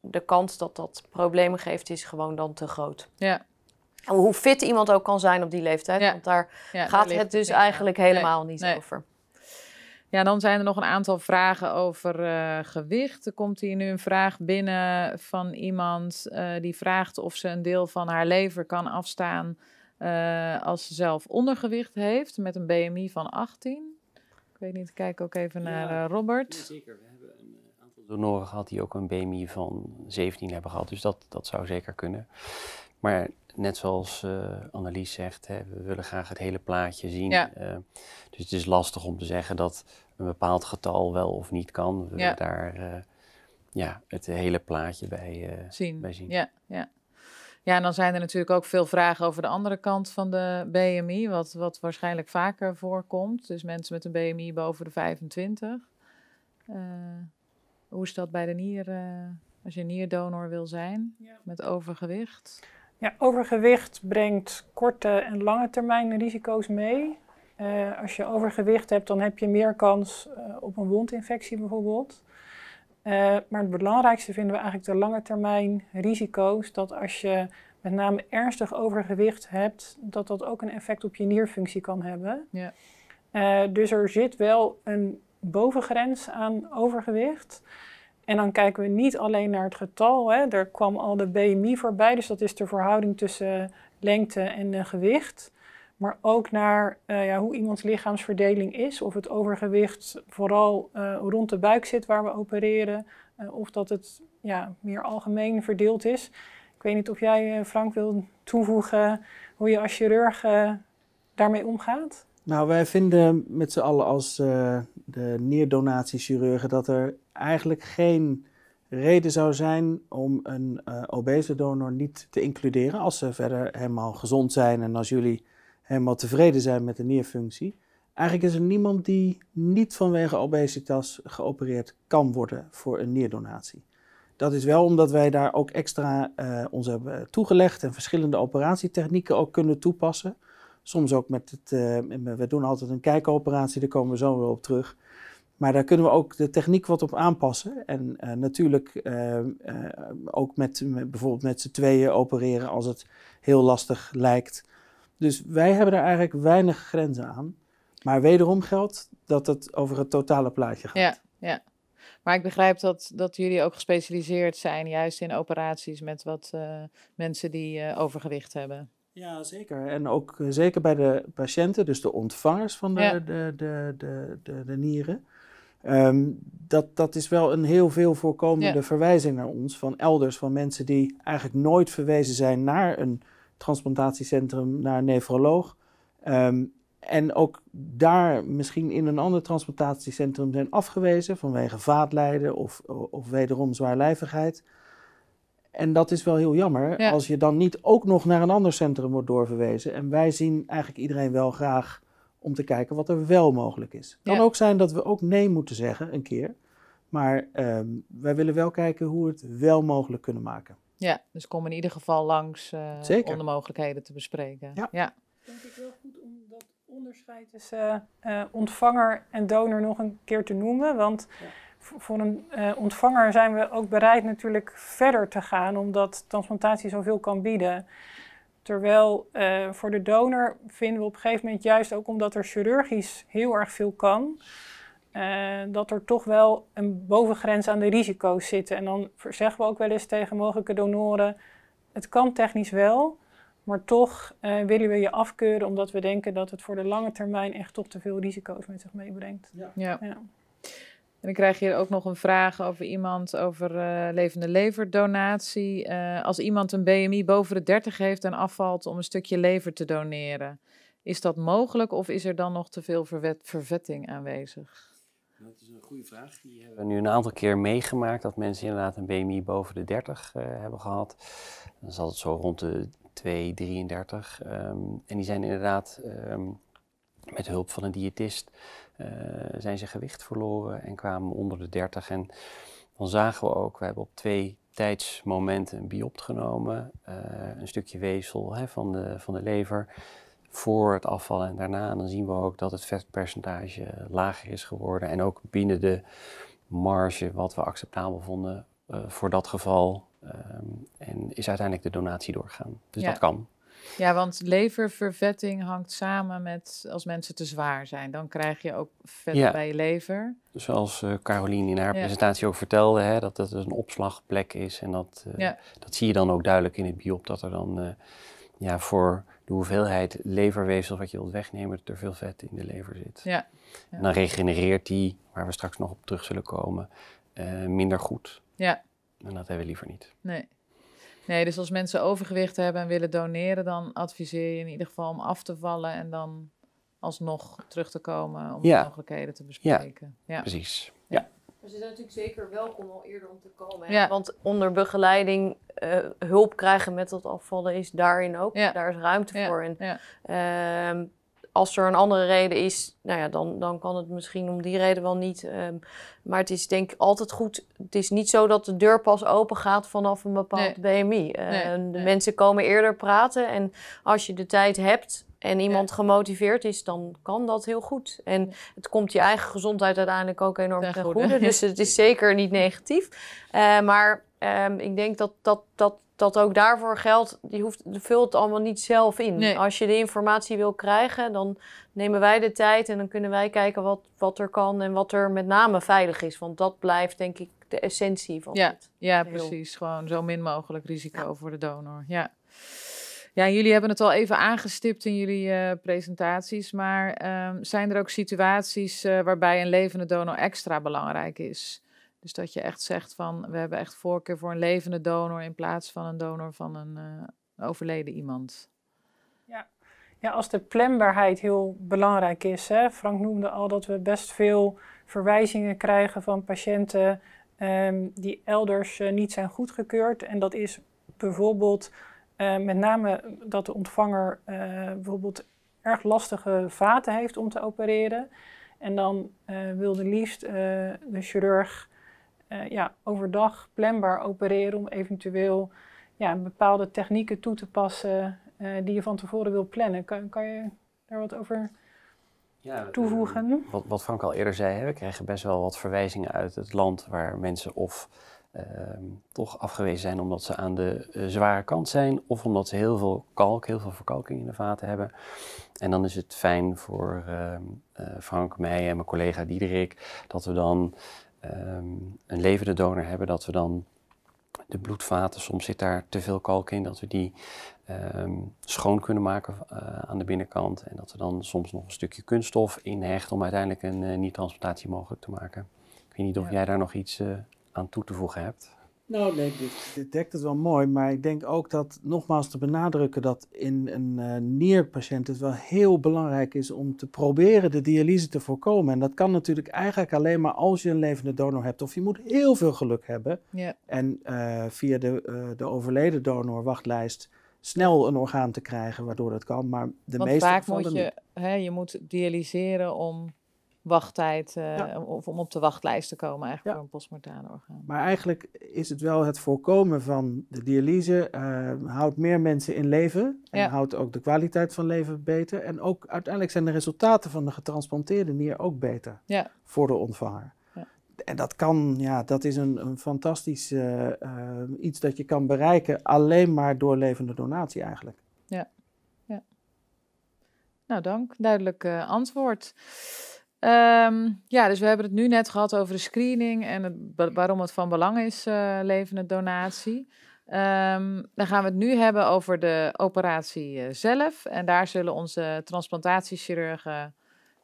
de kans dat dat problemen geeft, is gewoon dan te groot. Ja. Hoe fit iemand ook kan zijn op die leeftijd. Want daar gaat het dus eigenlijk helemaal niet over. Ja, dan zijn er nog een aantal vragen over eh, gewicht. Er komt hier nu een vraag binnen van iemand eh, die vraagt of ze een deel van haar lever kan afstaan eh, als ze zelf ondergewicht heeft met een BMI van 18. Ik weet niet, ik kijk ook even naar eh, Robert. Ja, zeker, we hebben een eh, aantal donoren gehad die ook een BMI van 17 hebben gehad. Dus dat, dat zou zeker kunnen. Maar net zoals uh, Annelies zegt, hè, we willen graag het hele plaatje zien. Ja. dus het is lastig om te zeggen dat een bepaald getal wel of niet kan. We willen daar ja, het hele plaatje bij zien. Bij zien. Ja, ja. Ja, en dan zijn er natuurlijk ook veel vragen over de andere kant van de BMI, wat, wat waarschijnlijk vaker voorkomt. Dus mensen met een BMI boven de 25. Eh, hoe is dat bij de nier, eh, als je nierdonor wil zijn met overgewicht? Ja, overgewicht brengt korte en lange termijn risico's mee. Eh, als je overgewicht hebt, dan heb je meer kans op een wondinfectie bijvoorbeeld. Eh, maar het belangrijkste vinden we eigenlijk de lange termijn risico's. Dat als je met name ernstig overgewicht hebt, dat dat ook een effect op je nierfunctie kan hebben. Ja. Eh, dus er zit wel een bovengrens aan overgewicht. En dan kijken we niet alleen naar het getal. Hè. kwam al de BMI voorbij, dus dat is de verhouding tussen lengte en eh, gewicht maar ook naar eh, ja, hoe iemands lichaamsverdeling is. Of het overgewicht vooral eh, rond de buik zit waar we opereren, eh, of dat het ja, meer algemeen verdeeld is. Ik weet niet of jij, Frank, wil toevoegen hoe je als chirurg daarmee omgaat? Nou, wij vinden met z'n allen als de neerdonatiechirurgen dat er eigenlijk geen reden zou zijn om een obese donor niet te includeren als ze verder helemaal gezond zijn en als jullie helemaal tevreden zijn met de nierfunctie. Eigenlijk is er niemand die niet vanwege obesitas geopereerd kan worden voor een nierdonatie. Dat is wel omdat wij daar ook extra uh, ons hebben toegelegd en verschillende operatietechnieken ook kunnen toepassen. Soms ook met het, eh, we doen altijd een kijkoperatie, daar komen we zo weer op terug. Maar daar kunnen we ook de techniek wat op aanpassen. En eh, natuurlijk ook met, met, bijvoorbeeld met z'n tweeën opereren als het heel lastig lijkt. Dus wij hebben er eigenlijk weinig grenzen aan. Maar wederom geldt dat het over het totale plaatje gaat. Ja, ja. Maar ik begrijp dat, dat jullie ook gespecialiseerd zijn, juist in operaties met wat eh, mensen die eh, overgewicht hebben. Ja, zeker. En ook eh, zeker bij de patiënten, dus de ontvangers van de, de, de, de, de, nieren. Ehm, dat, dat is wel een heel veel voorkomende verwijzing naar ons van elders, van mensen die eigenlijk nooit verwezen zijn naar een transplantatiecentrum naar een nefroloog. Ehm, en ook daar misschien in een ander transplantatiecentrum zijn afgewezen vanwege vaatlijden of, of wederom zwaarlijvigheid. En dat is wel heel jammer als je dan niet ook nog naar een ander centrum wordt doorverwezen. En wij zien eigenlijk iedereen wel graag om te kijken wat er wel mogelijk is. Het kan ook zijn dat we ook nee moeten zeggen een keer. Maar ehm, wij willen wel kijken hoe we het wel mogelijk kunnen maken. Ja, dus kom in ieder geval langs uh, om de mogelijkheden te bespreken. Ja. ja. Denk ik wel goed om dat onderscheid tussen eh, eh, ontvanger en donor nog een keer te noemen. Want voor een ontvanger zijn we ook bereid natuurlijk verder te gaan, omdat transplantatie zoveel kan bieden. Terwijl voor de donor vinden we op een gegeven moment juist ook omdat er chirurgisch heel erg veel kan eh, dat er toch wel een bovengrens aan de risico's zitten. En dan zeggen we ook wel eens tegen mogelijke donoren: het kan technisch wel, maar toch eh, willen we je afkeuren omdat we denken dat het voor de lange termijn echt toch te veel risico's met zich meebrengt. Ja. ja. En dan krijg je hier ook nog een vraag over iemand over eh, levende leverdonatie. als iemand een BMI boven de 30 heeft en afvalt om een stukje lever te doneren, is dat mogelijk of is er dan nog te veel vervetting aanwezig? Dat is een goede vraag. Die hebben we nu een aantal keer meegemaakt dat mensen inderdaad een BMI boven de 30 eh, hebben gehad. Dan zat het zo rond de 2, 33. Ehm, en die zijn inderdaad ehm, met hulp van een diëtist eh, zijn ze gewicht verloren en kwamen onder de 30. En dan zagen we ook, we hebben op twee tijdsmomenten een biopt genomen, eh, een stukje weefsel hè, van, de, van de lever voor het afval en daarna. En dan zien we ook dat het vetpercentage lager is geworden. En ook binnen de marge wat we acceptabel vonden eh, voor dat geval. Ehm, en is uiteindelijk de donatie doorgegaan. Dus dat kan. Ja, want leververvetting hangt samen met als mensen te zwaar zijn. Dan krijg je ook vet bij je lever. Zoals uh, Caroline in haar presentatie ook vertelde, hè, dat dat een opslagplek is. En dat, eh, dat zie je dan ook duidelijk in het biop, dat er dan ja, voor de hoeveelheid leverweefsel wat je wilt wegnemen, dat er veel vet in de lever zit. Ja. En dan regenereert die, waar we straks nog op terug zullen komen, eh, minder goed. Ja. En dat hebben we liever niet. Nee. Nee, dus als mensen overgewicht hebben en willen doneren, dan adviseer je in ieder geval om af te vallen en dan alsnog terug te komen om de mogelijkheden te bespreken. Ja, ja. precies. Maar ze zijn natuurlijk zeker welkom al eerder om te komen. Want onder begeleiding eh, hulp krijgen met dat afvallen is daarin ook. Daar is ruimte voor. En, ehm, als er een andere reden is, nou ja, dan, dan kan het misschien om die reden wel niet. Ehm, maar het is denk ik altijd goed. Het is niet zo dat de deur pas open gaat vanaf een bepaald BMI. Uh, ehm, de mensen komen eerder praten. En als je de tijd hebt, en iemand gemotiveerd is, dan kan dat heel goed. En het komt je eigen gezondheid uiteindelijk ook enorm ten goede. Dus het is zeker niet negatief. Eh, maar ehm, ik denk dat, dat, dat, dat ook daarvoor geldt, je, hoeft, vult het allemaal niet zelf in. Als je de informatie wil krijgen, dan nemen wij de tijd en dan kunnen wij kijken wat, wat er kan en wat er met name veilig is. Want dat blijft denk ik de essentie van het. Ja, precies. Gewoon zo min mogelijk risico voor de donor. Ja. Ja, jullie hebben het al even aangestipt in jullie eh, presentaties, maar ehm, zijn er ook situaties eh, waarbij een levende donor extra belangrijk is? Dus dat je echt zegt van we hebben echt voorkeur voor een levende donor in plaats van een donor van een eh, overleden iemand. Ja. ja, als de planbaarheid heel belangrijk is. Hè? Frank noemde al dat we best veel verwijzingen krijgen van patiënten ehm, die elders niet zijn goedgekeurd. En dat is bijvoorbeeld eh, met name dat de ontvanger eh, bijvoorbeeld erg lastige vaten heeft om te opereren. En dan eh, wil de liefst de chirurg ja, overdag planbaar opereren om eventueel ja, bepaalde technieken toe te passen die je van tevoren wil plannen. Kan, kan je daar wat over ja, ehm, toevoegen? Wat, wat Frank al eerder zei, we krijgen best wel wat verwijzingen uit het land waar mensen of Ehm, toch afgewezen zijn omdat ze aan de eh, zware kant zijn of omdat ze heel veel kalk, heel veel verkalking in de vaten hebben. En dan is het fijn voor ehm, eh, Frank, mij en mijn collega Diederik dat we dan ehm, een levende donor hebben, dat we dan de bloedvaten, soms zit daar te veel kalk in, dat we die schoon kunnen maken eh, aan de binnenkant. En dat we dan soms nog een stukje kunststof inhechten om uiteindelijk een niet-transplantatie mogelijk te maken. Ik weet niet of jij daar nog iets aan toe te voegen hebt? Nou, nee, dit, dit, dekt het wel mooi. Maar ik denk ook dat, nogmaals te benadrukken, dat in een uh, nierpatiënt het wel heel belangrijk is om te proberen de dialyse te voorkomen. En dat kan natuurlijk eigenlijk alleen maar als je een levende donor hebt. Of je moet heel veel geluk hebben. En eh, via de, eh, de overleden donor wachtlijst snel een orgaan te krijgen waardoor dat kan. Maar de meeste vaak moet je, hè, je moet dialyseren om wachttijd eh, of om op de wachtlijst te komen eigenlijk voor een postmortale orgaan. Maar eigenlijk is het wel het voorkomen van de dialyse eh, houdt meer mensen in leven en houdt ook de kwaliteit van leven beter en ook uiteindelijk zijn de resultaten van de getransplanteerde nier ook beter voor de ontvanger. En dat kan, ja, dat is een, een fantastisch eh, iets dat je kan bereiken alleen maar door levende donatie eigenlijk. Ja, ja. Nou, dank. Duidelijk antwoord. Ehm, ja, dus we hebben het nu net gehad over de screening en mm. waarom het van belang is, uh, levende donatie. Ehm, dan gaan we het nu hebben over de operatie eh, zelf. En daar zullen onze transplantatiechirurgen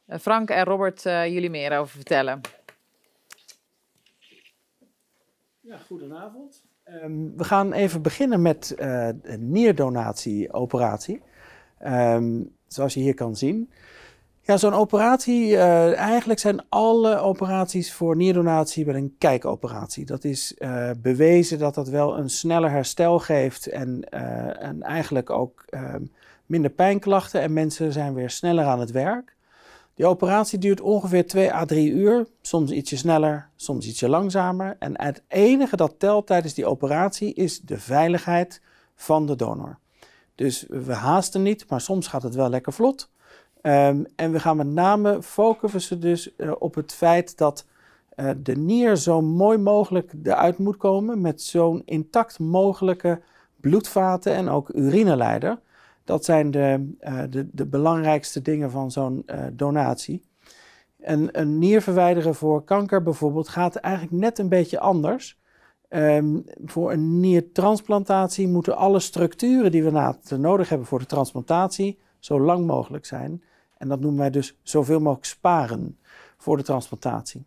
eh, Frank en Robert jullie meer over vertellen. Ja, goedenavond. Ehm, we gaan even beginnen met een nierdonatieoperatie. zoals je hier kan zien. Ja, zo'n operatie, eh, eigenlijk zijn alle operaties voor nierdonatie wel een kijkoperatie. Dat is eh, bewezen dat dat wel een sneller herstel geeft en, eh, en eigenlijk ook ehm, minder pijnklachten en mensen zijn weer sneller aan het werk. Die operatie duurt ongeveer 2 à 3 uur, soms ietsje sneller, soms ietsje langzamer. En het enige dat telt tijdens die operatie is de veiligheid van de donor. Dus we haasten niet, maar soms gaat het wel lekker vlot. Ehm, en we gaan met name focussen dus eh, op het feit dat eh, de nier zo mooi mogelijk eruit moet komen met zo'n intact mogelijke bloedvaten en ook urineleider. Dat zijn de, eh, de, de, belangrijkste dingen van zo'n donatie. En een nier verwijderen voor kanker bijvoorbeeld gaat eigenlijk net een beetje anders. Ehm, voor een niertransplantatie moeten alle structuren die we nodig hebben voor de transplantatie zo lang mogelijk zijn. En dat noemen wij dus zoveel mogelijk sparen voor de transplantatie.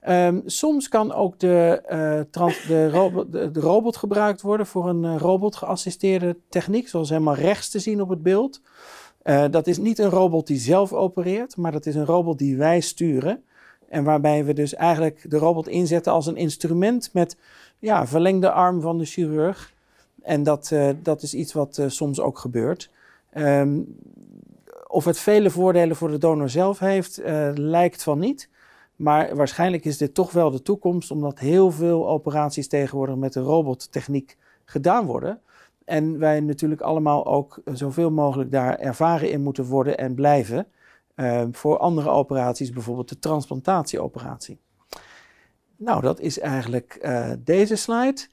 Ehm, soms kan ook de, eh, de, de, robot gebruikt worden voor een uh, robotgeassisteerde techniek, zoals helemaal rechts te zien op het beeld. Eh, dat is niet een robot die zelf opereert, maar dat is een robot die wij sturen. En waarbij we dus eigenlijk de robot inzetten als een instrument met ja, verlengde arm van de chirurg. En dat, dat is iets wat soms ook gebeurt. Ehm, of het vele voordelen voor de donor zelf heeft, eh, lijkt van niet. Maar waarschijnlijk is dit toch wel de toekomst, omdat heel veel operaties tegenwoordig met de robottechniek gedaan worden. En wij natuurlijk allemaal ook zoveel mogelijk daar ervaren in moeten worden en blijven. Eh, voor andere operaties, bijvoorbeeld de transplantatieoperatie. Nou, dat is eigenlijk eh, deze slide.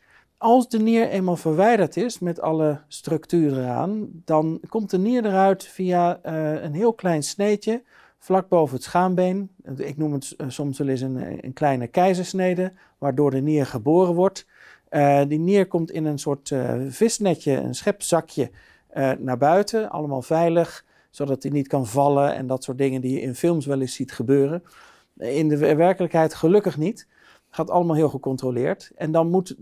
Als de nier eenmaal verwijderd is met alle structuren eraan, dan komt de nier eruit via eh, een heel klein sneetje vlak boven het schaambeen. Ik noem het eh, soms wel eens een, een kleine keizersnede, waardoor de nier geboren wordt. Eh, die nier komt in een soort visnetje, een schepzakje, naar buiten. Allemaal veilig, zodat hij niet kan vallen en dat soort dingen die je in films wel eens ziet gebeuren. In de werkelijkheid gelukkig niet gaat allemaal heel gecontroleerd. En dan moet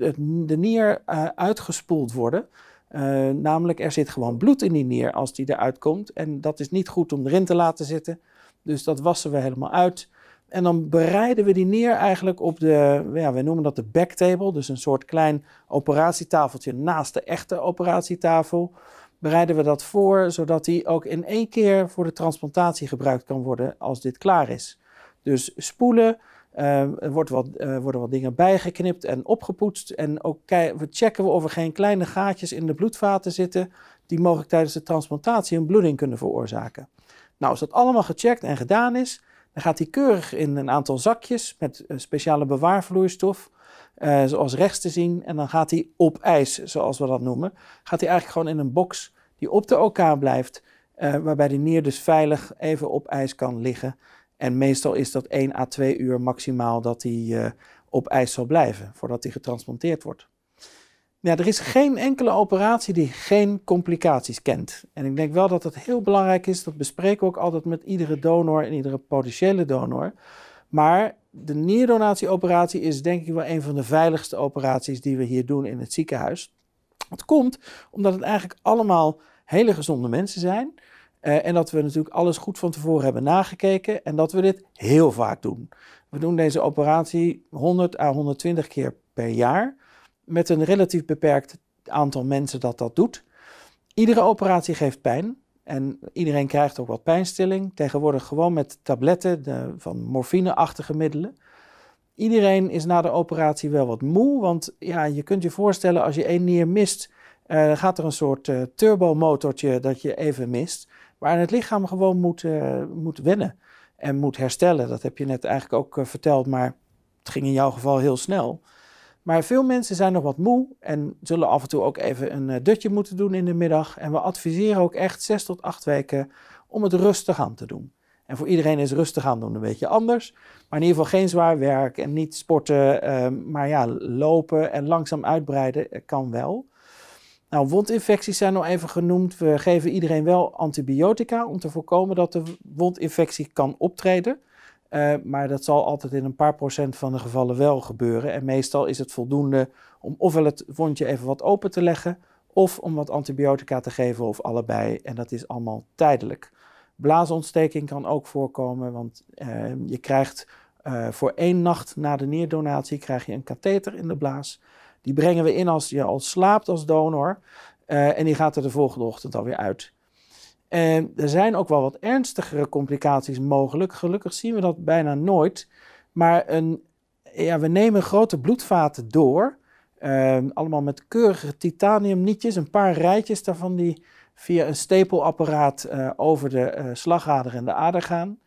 de nier eh, uitgespoeld worden. Eh, namelijk, er zit gewoon bloed in die nier als die eruit komt. En dat is niet goed om erin te laten zitten. Dus dat wassen we helemaal uit. En dan bereiden we die nier eigenlijk op de, ja, we noemen dat de backtable. Dus een soort klein operatietafeltje naast de echte operatietafel. Bereiden we dat voor, zodat die ook in één keer voor de transplantatie gebruikt kan worden als dit klaar is. Dus spoelen, Ehm, er wordt wat, eh, worden wat dingen bijgeknipt en opgepoetst. En ook we checken we of er geen kleine gaatjes in de bloedvaten zitten. die mogelijk tijdens de transplantatie een bloeding kunnen veroorzaken. Nou, als dat allemaal gecheckt en gedaan is. dan gaat hij keurig in een aantal zakjes. met eh, speciale bewaarvloeistof. Eh, zoals rechts te zien. En dan gaat hij op ijs, zoals we dat noemen. Gaat hij eigenlijk gewoon in een box die op de OK blijft. waarbij de nier dus veilig even op ijs kan liggen. En meestal is dat 1 à 2 uur maximaal dat hij eh, op ijs zal blijven voordat hij getransplanteerd wordt. Ja, er is geen enkele operatie die geen complicaties kent. En ik denk wel dat het heel belangrijk is, dat bespreken we ook altijd met iedere donor en iedere potentiële donor. Maar de nierdonatieoperatie is denk ik wel een van de veiligste operaties die we hier doen in het ziekenhuis. Dat komt omdat het eigenlijk allemaal hele gezonde mensen zijn eh, en dat we natuurlijk alles goed van tevoren hebben nagekeken en dat we dit heel vaak doen. We doen deze operatie 100 à 120 keer per jaar met een relatief beperkt aantal mensen dat dat doet. Iedere operatie geeft pijn en iedereen krijgt ook wat pijnstilling. Tegenwoordig gewoon met tabletten de, van morfineachtige middelen. Iedereen is na de operatie wel wat moe, want ja, je kunt je voorstellen als je één nier mist, uh, gaat er een soort uh, turbomotortje dat je even mist. Waar het lichaam gewoon moet, eh, moet wennen en moet herstellen. Dat heb je net eigenlijk ook eh, verteld, maar het ging in jouw geval heel snel. Maar veel mensen zijn nog wat moe en zullen af en toe ook even een eh, dutje moeten doen in de middag. En we adviseren ook echt zes tot acht weken om het rustig aan te doen. En voor iedereen is rustig aan doen een beetje anders. Maar in ieder geval geen zwaar werk en niet sporten. Ehm, maar ja, lopen en langzaam uitbreiden kan wel. Nou, wondinfecties zijn nog even genoemd. We geven iedereen wel antibiotica om te voorkomen dat de wondinfectie kan optreden. Eh, maar dat zal altijd in een paar procent van de gevallen wel gebeuren. En meestal is het voldoende om ofwel het wondje even wat open te leggen, of om wat antibiotica te geven, of allebei. En dat is allemaal tijdelijk. Blaasontsteking kan ook voorkomen, want eh, je krijgt eh, voor één nacht na de nierdonatie krijg je een katheter in de blaas. Die brengen we in als je al slaapt als donor. Eh, en die gaat er de volgende ochtend alweer uit. En er zijn ook wel wat ernstigere complicaties mogelijk. Gelukkig zien we dat bijna nooit. Maar een, ja, we nemen grote bloedvaten door. Ehm, allemaal met keurige titaniumnietjes. Een paar rijtjes daarvan die via een stapelapparaat eh, over de eh, slagader en de ader gaan.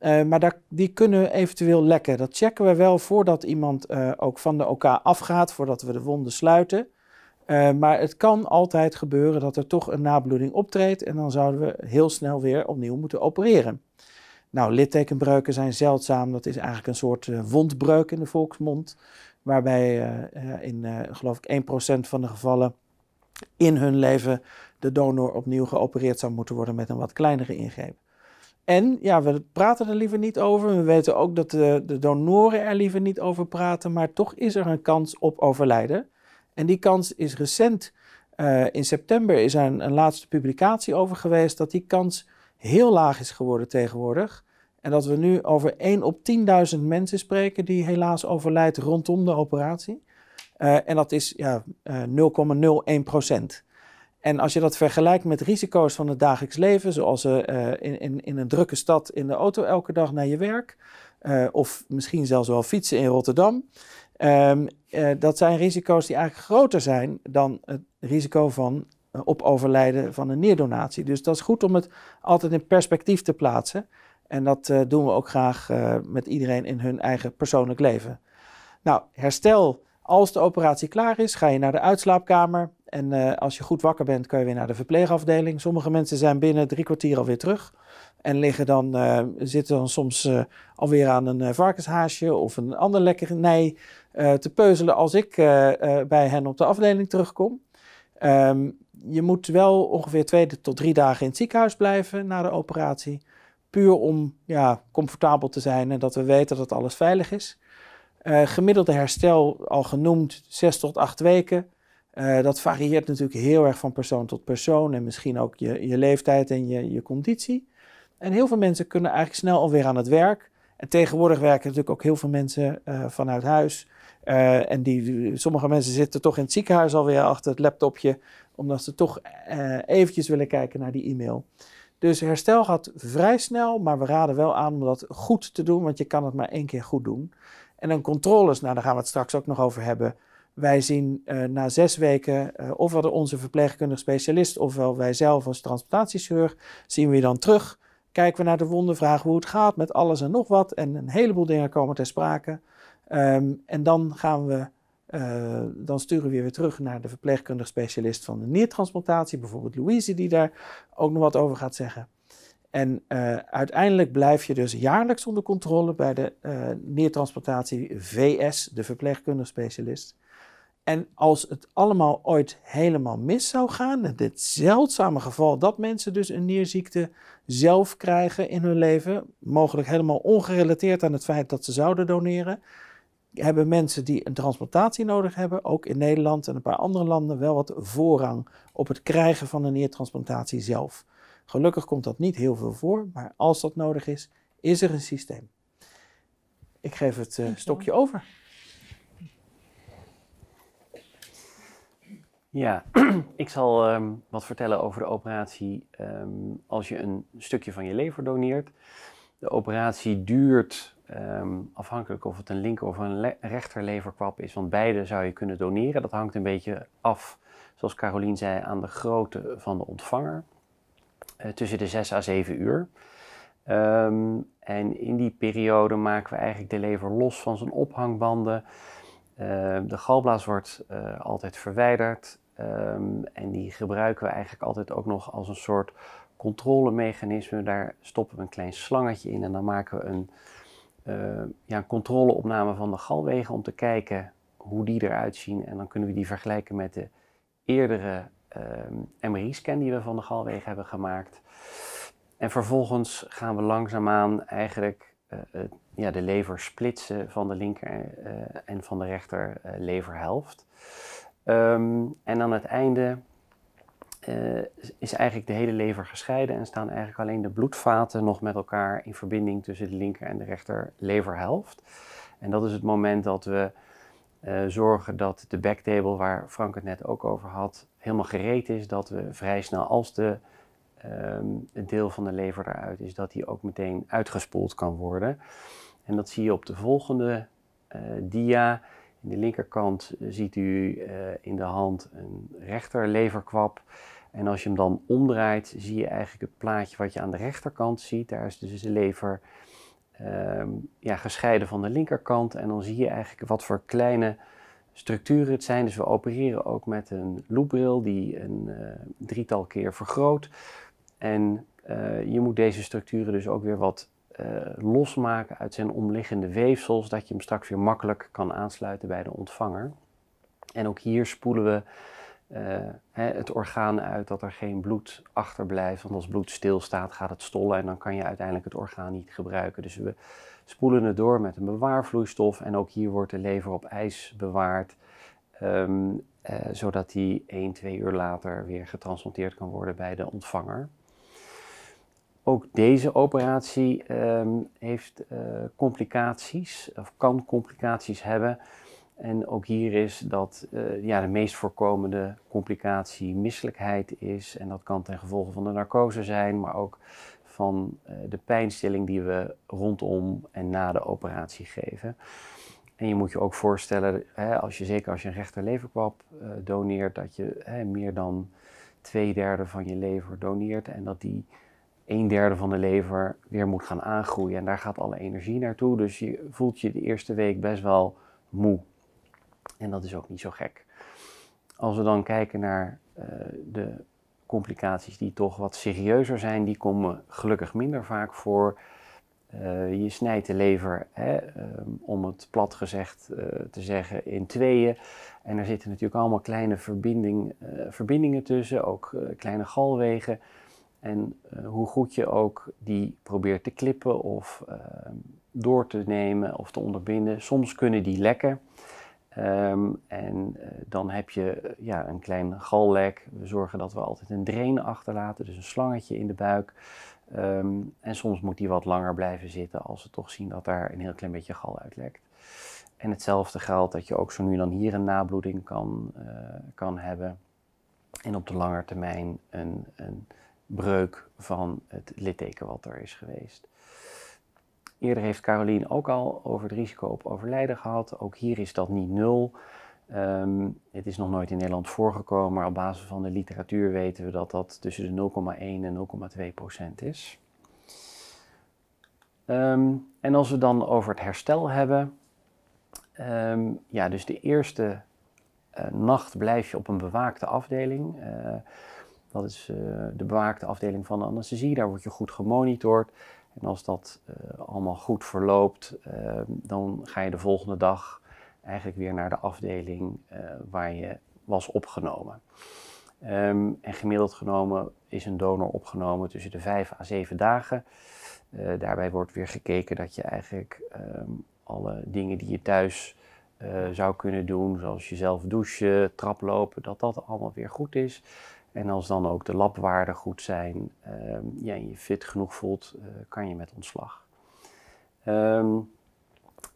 Eh, maar die kunnen eventueel lekken. Dat checken we wel voordat iemand eh, ook van de OK afgaat, voordat we de wonden sluiten. Eh, maar het kan altijd gebeuren dat er toch een nabloeding optreedt en dan zouden we heel snel weer opnieuw moeten opereren. Nou, littekenbreuken zijn zeldzaam. Dat is eigenlijk een soort wondbreuk in de volksmond. Waarbij in, geloof ik, 1% van de gevallen in hun leven de donor opnieuw geopereerd zou moeten worden met een wat kleinere ingreep. En ja, we praten er liever niet over. We weten ook dat de, de donoren er liever niet over praten. Maar toch is er een kans op overlijden. En die kans is recent. Eh, in september is er een, laatste publicatie over geweest dat die kans heel laag is geworden tegenwoordig. En dat we nu over 1 op 10.000 mensen spreken die helaas overlijdt rondom de operatie. Eh, en dat is ja, uh, eh, 0,01 procent. En als je dat vergelijkt met risico's van het dagelijks leven, zoals eh, in, in, in, een drukke stad in de auto elke dag naar je werk, eh, of misschien zelfs wel fietsen in Rotterdam, ehm, eh, dat zijn risico's die eigenlijk groter zijn dan het risico van op overlijden van een nierdonatie. Dus dat is goed om het altijd in perspectief te plaatsen. En dat doen we ook graag met iedereen in hun eigen persoonlijk leven. Nou, herstel als de operatie klaar is, ga je naar de uitslaapkamer. En eh, als je goed wakker bent, kun je weer naar de verpleegafdeling. Sommige mensen zijn binnen drie kwartier alweer terug. En liggen dan, eh, zitten dan soms uh, alweer aan een varkenshaasje of een ander nee te peuzelen als ik bij hen op de afdeling terugkom. Ehm, je moet wel ongeveer twee tot drie dagen in het ziekenhuis blijven na de operatie. Puur om ja, comfortabel te zijn en dat we weten dat alles veilig is. Eh, gemiddelde herstel, al genoemd, 6 tot 8 weken. Eh, dat varieert natuurlijk heel erg van persoon tot persoon en misschien ook je, je leeftijd en je, je conditie. En heel veel mensen kunnen eigenlijk snel alweer aan het werk. En tegenwoordig werken natuurlijk ook heel veel mensen eh, vanuit huis. en die, sommige mensen zitten toch in het ziekenhuis alweer achter het laptopje, omdat ze toch eventjes willen kijken naar die e-mail. Dus herstel gaat vrij snel, maar we raden wel aan om dat goed te doen, want je kan het maar één keer goed doen. En dan controles, nou daar gaan we het straks ook nog over hebben. Wij zien eh, na zes weken, uh, ofwel onze verpleegkundig specialist, ofwel wij zelf als transplantatiechirurg, zien we dan terug. Kijken we naar de wonden, vragen hoe het gaat met alles en nog wat. En een heleboel dingen komen ter sprake. Ehm, en dan gaan we eh, dan sturen we weer terug naar de verpleegkundig specialist van de niertransplantatie, bijvoorbeeld Louise, die daar ook nog wat over gaat zeggen. En eh, uiteindelijk blijf je dus jaarlijks onder controle bij de uh, neertransplantatie VS, de verpleegkundig specialist. En als het allemaal ooit helemaal mis zou gaan, dit zeldzame geval dat mensen dus een nierziekte zelf krijgen in hun leven, mogelijk helemaal ongerelateerd aan het feit dat ze zouden doneren, hebben mensen die een transplantatie nodig hebben, ook in Nederland en een paar andere landen, wel wat voorrang op het krijgen van een niertransplantatie zelf. Gelukkig komt dat niet heel veel voor, maar als dat nodig is, is er een systeem. Ik geef het eh, stokje over. Ja, [clears throat] ik zal ehm, wat vertellen over de operatie ehm, als je een stukje van je lever doneert. De operatie duurt ehm, afhankelijk of het een linker of een rechterleverkwap is, want beide zou je kunnen doneren. Dat hangt een beetje af, zoals Carolien zei, aan de grootte van de ontvanger. Eh, tussen de 6 à 7 uur. Ehm, en in die periode maken we eigenlijk de lever los van zijn ophangbanden. Ehm, de galblaas wordt eh, altijd verwijderd ehm, en die gebruiken we eigenlijk altijd ook nog als een soort controlemechanisme. Daar stoppen we een klein slangetje in en dan maken we een, eh, ja, een controleopname van de galwegen om te kijken hoe die eruit zien. En dan kunnen we die vergelijken met de eerdere MRI-scan ehm, die we van de galwegen hebben gemaakt. En vervolgens gaan we langzaamaan eigenlijk eh, ja, de lever splitsen van de linker eh, en van de rechter eh, leverhelft. Ehm, en aan het einde is eigenlijk de hele lever gescheiden en staan eigenlijk alleen de bloedvaten nog met elkaar in verbinding tussen de linker en de rechter leverhelft. En dat is het moment dat we eh, zorgen dat de backtable, waar Frank het net ook over had, helemaal gereed is. Dat we vrij snel, als de, um, het deel van de lever eruit is, dat die ook meteen uitgespoeld kan worden. En dat zie je op de volgende eh, dia. In de linkerkant eh, ziet u in de hand een rechterleverkwap. En als je hem dan omdraait, zie je eigenlijk het plaatje wat je aan de rechterkant ziet. Daar is dus de lever Ehm, ja, gescheiden van de linkerkant. En dan zie je eigenlijk wat voor kleine structuren het zijn. Dus we opereren ook met een loopbril die een eh, drietal keer vergroot. En eh, je moet deze structuren dus ook weer wat eh, losmaken uit zijn omliggende weefsels, dat je hem straks weer makkelijk kan aansluiten bij de ontvanger. En ook hier spoelen we eh, het orgaan uit dat er geen bloed achterblijft. Want als bloed stilstaat gaat het stollen en dan kan je uiteindelijk het orgaan niet gebruiken. Dus we spoelen het door met een bewaarvloeistof en ook hier wordt de lever op ijs bewaard. Ehm, eh, zodat die 1, 2 uur later weer getransplanteerd kan worden bij de ontvanger. Ook deze operatie ehm, heeft eh, complicaties, of kan complicaties hebben. En ook hier is dat eh, ja, de meest voorkomende complicatie misselijkheid is. En dat kan ten gevolge van de narcose zijn, maar ook van eh, de pijnstilling die we rondom en na de operatie geven. En je moet je ook voorstellen, hè, als je, zeker als je een rechterleverkwap eh, doneert, dat je hè, meer dan twee derde van je lever doneert. En dat die een derde van de lever weer moet gaan aangroeien. En daar gaat alle energie naartoe. Dus je voelt je de eerste week best wel moe. En dat is ook niet zo gek. Als we dan kijken naar eh, de complicaties die toch wat serieuzer zijn, die komen gelukkig minder vaak voor. Eh, je snijdt de lever, hè, ehm, om het plat gezegd eh, te zeggen, in tweeën. En er zitten natuurlijk allemaal kleine verbinding, verbindingen tussen, ook kleine galwegen. En hoe goed je ook die probeert te klippen of ehm, door te nemen of te onderbinden, soms kunnen die lekken. Ehm, en eh, dan heb je eh, ja, een klein gallek. We zorgen dat we altijd een drain achterlaten, dus een slangetje in de buik. Ehm, en soms moet die wat langer blijven zitten als we toch zien dat daar een heel klein beetje gal uitlekt. En hetzelfde geldt dat je ook zo nu dan hier een nabloeding kan, eh, kan hebben. En op de lange termijn een, een breuk van het litteken wat er is geweest. Eerder heeft Carolien ook al over het risico op overlijden gehad. Ook hier is dat niet nul. Ehm, het is nog nooit in Nederland voorgekomen, maar op basis van de literatuur weten we dat dat tussen de 0,1 en 0,2 procent is. Ehm, en als we dan over het herstel hebben, ehm, ja, dus de eerste eh, nacht blijf je op een bewaakte afdeling. Eh, dat is eh, de bewaakte afdeling van de anesthesie, daar word je goed gemonitord. En als dat eh, allemaal goed verloopt, eh, dan ga je de volgende dag eigenlijk weer naar de afdeling eh, waar je was opgenomen. Ehm, en gemiddeld genomen is een donor opgenomen tussen de vijf à zeven dagen. daarbij wordt weer gekeken dat je eigenlijk ehm, alle dingen die je thuis zou kunnen doen, zoals jezelf douchen, traplopen, dat dat allemaal weer goed is. En als dan ook de labwaarden goed zijn ehm, ja, en je fit genoeg voelt, eh, kan je met ontslag. Ehm,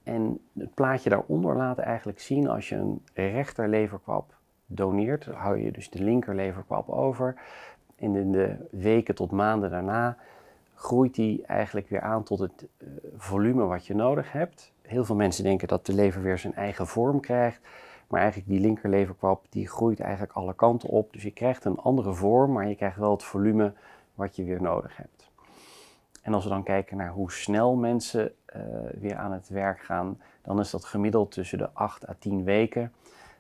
en het plaatje daaronder laat eigenlijk zien als je een rechterleverkwap doneert, hou je dus de linkerleverkwap over. En in de weken tot maanden daarna groeit die eigenlijk weer aan tot het eh, volume wat je nodig hebt. Heel veel mensen denken dat de lever weer zijn eigen vorm krijgt. Maar eigenlijk die linkerleverkwap die groeit eigenlijk alle kanten op. Dus je krijgt een andere vorm, maar je krijgt wel het volume wat je weer nodig hebt. En als we dan kijken naar hoe snel mensen eh, weer aan het werk gaan, dan is dat gemiddeld tussen de 8 à 10 weken.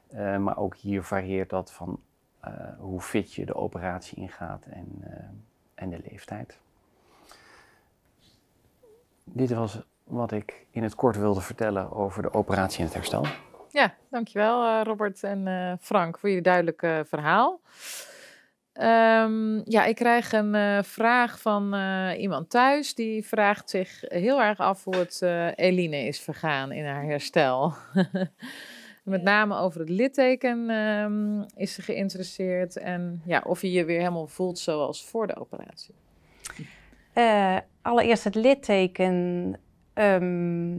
Eh, maar ook hier varieert dat van eh, hoe fit je de operatie ingaat en, en de leeftijd. Dit was wat ik in het kort wilde vertellen over de operatie en het herstel. Ja, dankjewel eh, Robert en eh, Frank voor je duidelijke eh, verhaal. Ehm, ja, ik krijg een vraag van iemand thuis. Die vraagt zich heel erg af hoe het Eline is vergaan in haar herstel. [laughs] Met name over het litteken ehm, is ze geïnteresseerd. En ja, of je je weer helemaal voelt zoals voor de operatie. allereerst het litteken. Ehm,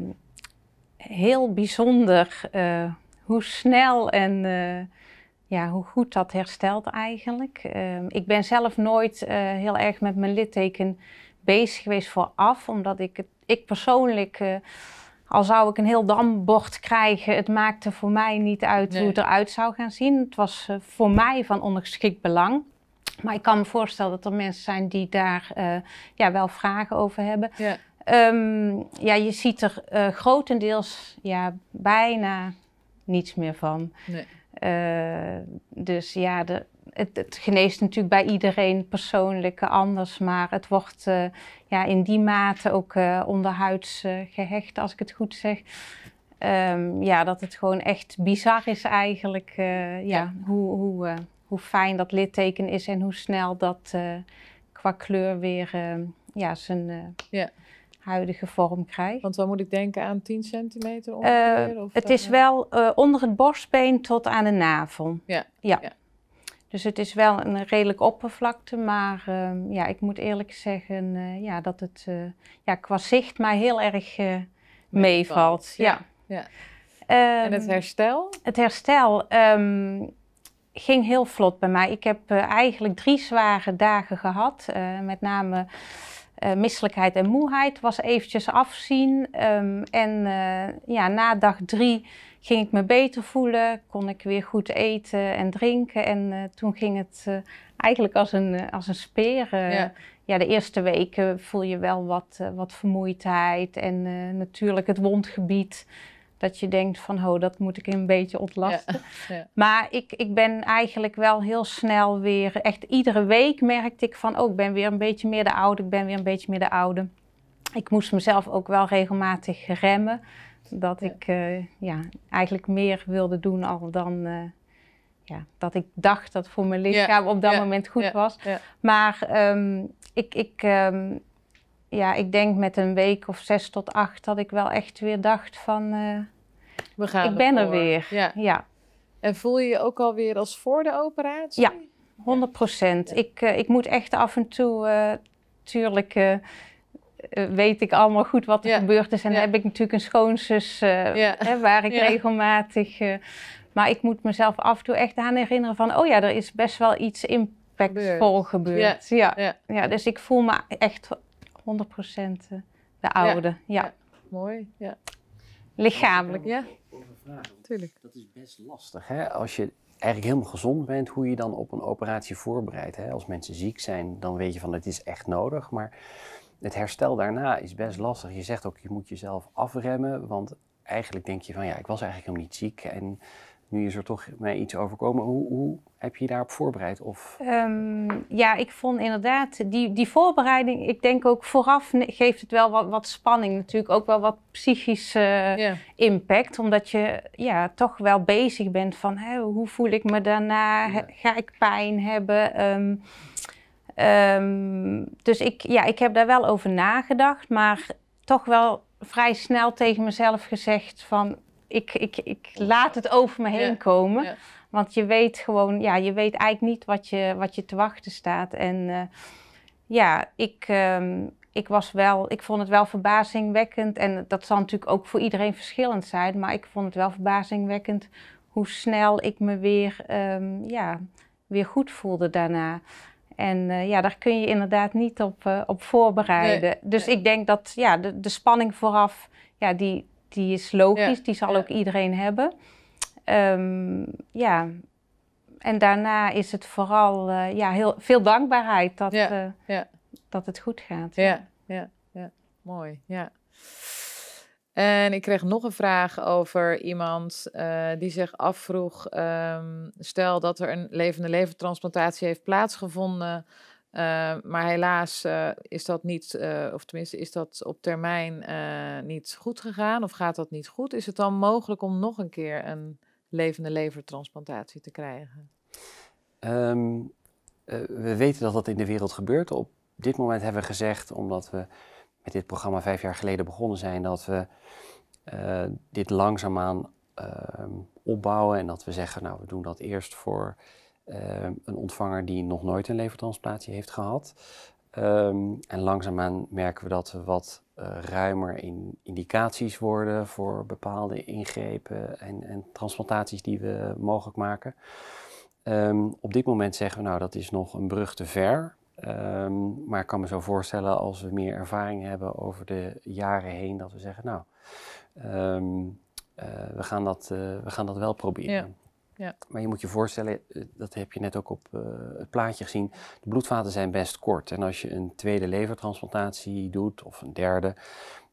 heel bijzonder eh, hoe snel en eh, ja, hoe goed dat herstelt eigenlijk. Uh, ik ben zelf nooit eh, heel erg met mijn litteken bezig geweest vooraf, omdat ik, ik persoonlijk, al zou ik een heel dambord krijgen, het maakte voor mij niet uit hoe het eruit zou gaan zien. Het was voor mij van ongeschikt belang. Maar ik kan me voorstellen dat er mensen zijn die daar ja, wel vragen over hebben. Ja. Ehm, ja, je ziet er eh, grotendeels ja, bijna niets meer van. Nee. Eh, dus ja, de, het, geneest natuurlijk bij iedereen persoonlijk anders, maar het wordt eh, ja, in die mate ook onderhuids gehecht, als ik het goed zeg. Ehm, ja, dat het gewoon echt bizar is eigenlijk ja, ja, hoe, hoe, hoe fijn dat litteken is en hoe snel dat qua kleur weer ja, zijn... ja huidige vorm krijgt. Want dan moet ik denken aan 10 centimeter eh, ongeveer? het is eh? wel eh, onder het borstbeen tot aan de navel. Ja. ja. Dus het is wel een redelijk oppervlakte, maar ehm, ja, ik moet eerlijk zeggen ja, dat het ja, qua zicht mij heel erg meevalt. Ja. ja. en het ehm, herstel? Het herstel ehm, ging heel vlot bij mij. Ik heb eigenlijk drie zware dagen gehad. met name eh, misselijkheid en moeheid was eventjes afzien. Ehm, en eh, ja, na dag drie ging ik me beter voelen, kon ik weer goed eten en drinken. En eh, toen ging het eigenlijk als een, als een speer. Ja. ja. de eerste weken voel je wel wat, wat vermoeidheid en natuurlijk het wondgebied dat je denkt van, oh, dat moet ik een beetje ontlasten. Ja, Maar ik, ik ben eigenlijk wel heel snel weer, echt iedere week merkte ik van, oh, ik ben weer een beetje meer de oude, ik ben weer een beetje meer de oude. Ik moest mezelf ook wel regelmatig remmen, dat ik eh, ja, eigenlijk meer wilde doen al dan... Eh, ja, dat ik dacht dat voor mijn lichaam op dat moment goed was. Maar ehm, ik, ik, ehm, ja, ik denk met een week of zes tot acht dat ik wel echt weer dacht van, eh, We gaan ik ben er weer. Ja. En voel je je ook alweer als voor de operatie? Ja, 100 procent. Ik, eh, ik moet echt af en toe, uh, tuurlijk weet ik allemaal goed wat er ja. gebeurd is. En dan heb ik natuurlijk een schoonzus hè, waar ik regelmatig... maar ik moet mezelf af en toe echt aan herinneren van... oh ja, er is best wel iets impactvol gebeurd. gebeurd. Ja. Ja. dus ik voel me echt 100% eh, de oude. Ja, mooi. Ja. Lichamelijk, ja. Tuurlijk. Dat is best lastig, hè? Als je eigenlijk helemaal gezond bent, hoe je dan op een operatie voorbereidt. Als mensen ziek zijn, dan weet je van het is echt nodig. Maar het herstel daarna is best lastig. Je zegt ook, je moet jezelf afremmen, want eigenlijk denk je van ja, ik was eigenlijk helemaal niet ziek. En nu is er toch mij iets overkomen. Hoe, hoe heb je je daarop voorbereid? Of? Ehm, ja, ik vond inderdaad die, die voorbereiding. Ik denk ook vooraf geeft het wel wat, spanning, natuurlijk ook wel wat psychische impact. Omdat je ja, toch wel bezig bent van hè, hoe voel ik me daarna? Ga ik pijn hebben? Ehm, ehm, dus ik, ja, ik heb daar wel over nagedacht, maar toch wel vrij snel tegen mezelf gezegd van ik, ik, ik laat het over me heen komen. Want je weet gewoon, ja, je weet eigenlijk niet wat je, wat je te wachten staat. En eh, ja, ik, ehm, ik was wel, ik vond het wel verbazingwekkend. En dat zal natuurlijk ook voor iedereen verschillend zijn. Maar ik vond het wel verbazingwekkend hoe snel ik me weer, ehm, ja, weer goed voelde daarna. En eh, ja, daar kun je inderdaad niet op, eh, op voorbereiden. dus ik denk dat ja, de, de spanning vooraf, ja, die, die is logisch, die zal ook iedereen hebben. Ehm, ja, en daarna is het vooral eh, ja, heel veel dankbaarheid dat, eh, dat het goed gaat. Ja, ja, ja. mooi. Ja. En ik kreeg nog een vraag over iemand eh, die zich afvroeg: ehm, stel dat er een levende levertransplantatie heeft plaatsgevonden, eh, maar helaas eh, is dat niet, eh, of tenminste is dat op termijn niet goed gegaan of gaat dat niet goed? Is het dan mogelijk om nog een keer een levende levertransplantatie te krijgen? Ehm, we weten dat dat in de wereld gebeurt. Op dit moment hebben we gezegd, omdat we met dit programma vijf jaar geleden begonnen zijn, dat we dit langzaamaan ehm, opbouwen en dat we zeggen, nou we doen dat eerst voor eh, een ontvanger die nog nooit een levertransplantatie heeft gehad. Um, en langzaamaan merken we dat we wat eh, ruimer in indicaties worden voor bepaalde ingrepen en, en transplantaties die we mogelijk maken. Ehm, op dit moment zeggen we nou dat is nog een brug te ver. Ehm, maar ik kan me zo voorstellen als we meer ervaring hebben over de jaren heen dat we zeggen nou, eh, we, gaan dat, we gaan dat wel proberen. Ja. Maar je moet je voorstellen, eh, dat heb je net ook op eh, het plaatje gezien, de bloedvaten zijn best kort. En als je een tweede levertransplantatie doet of een derde,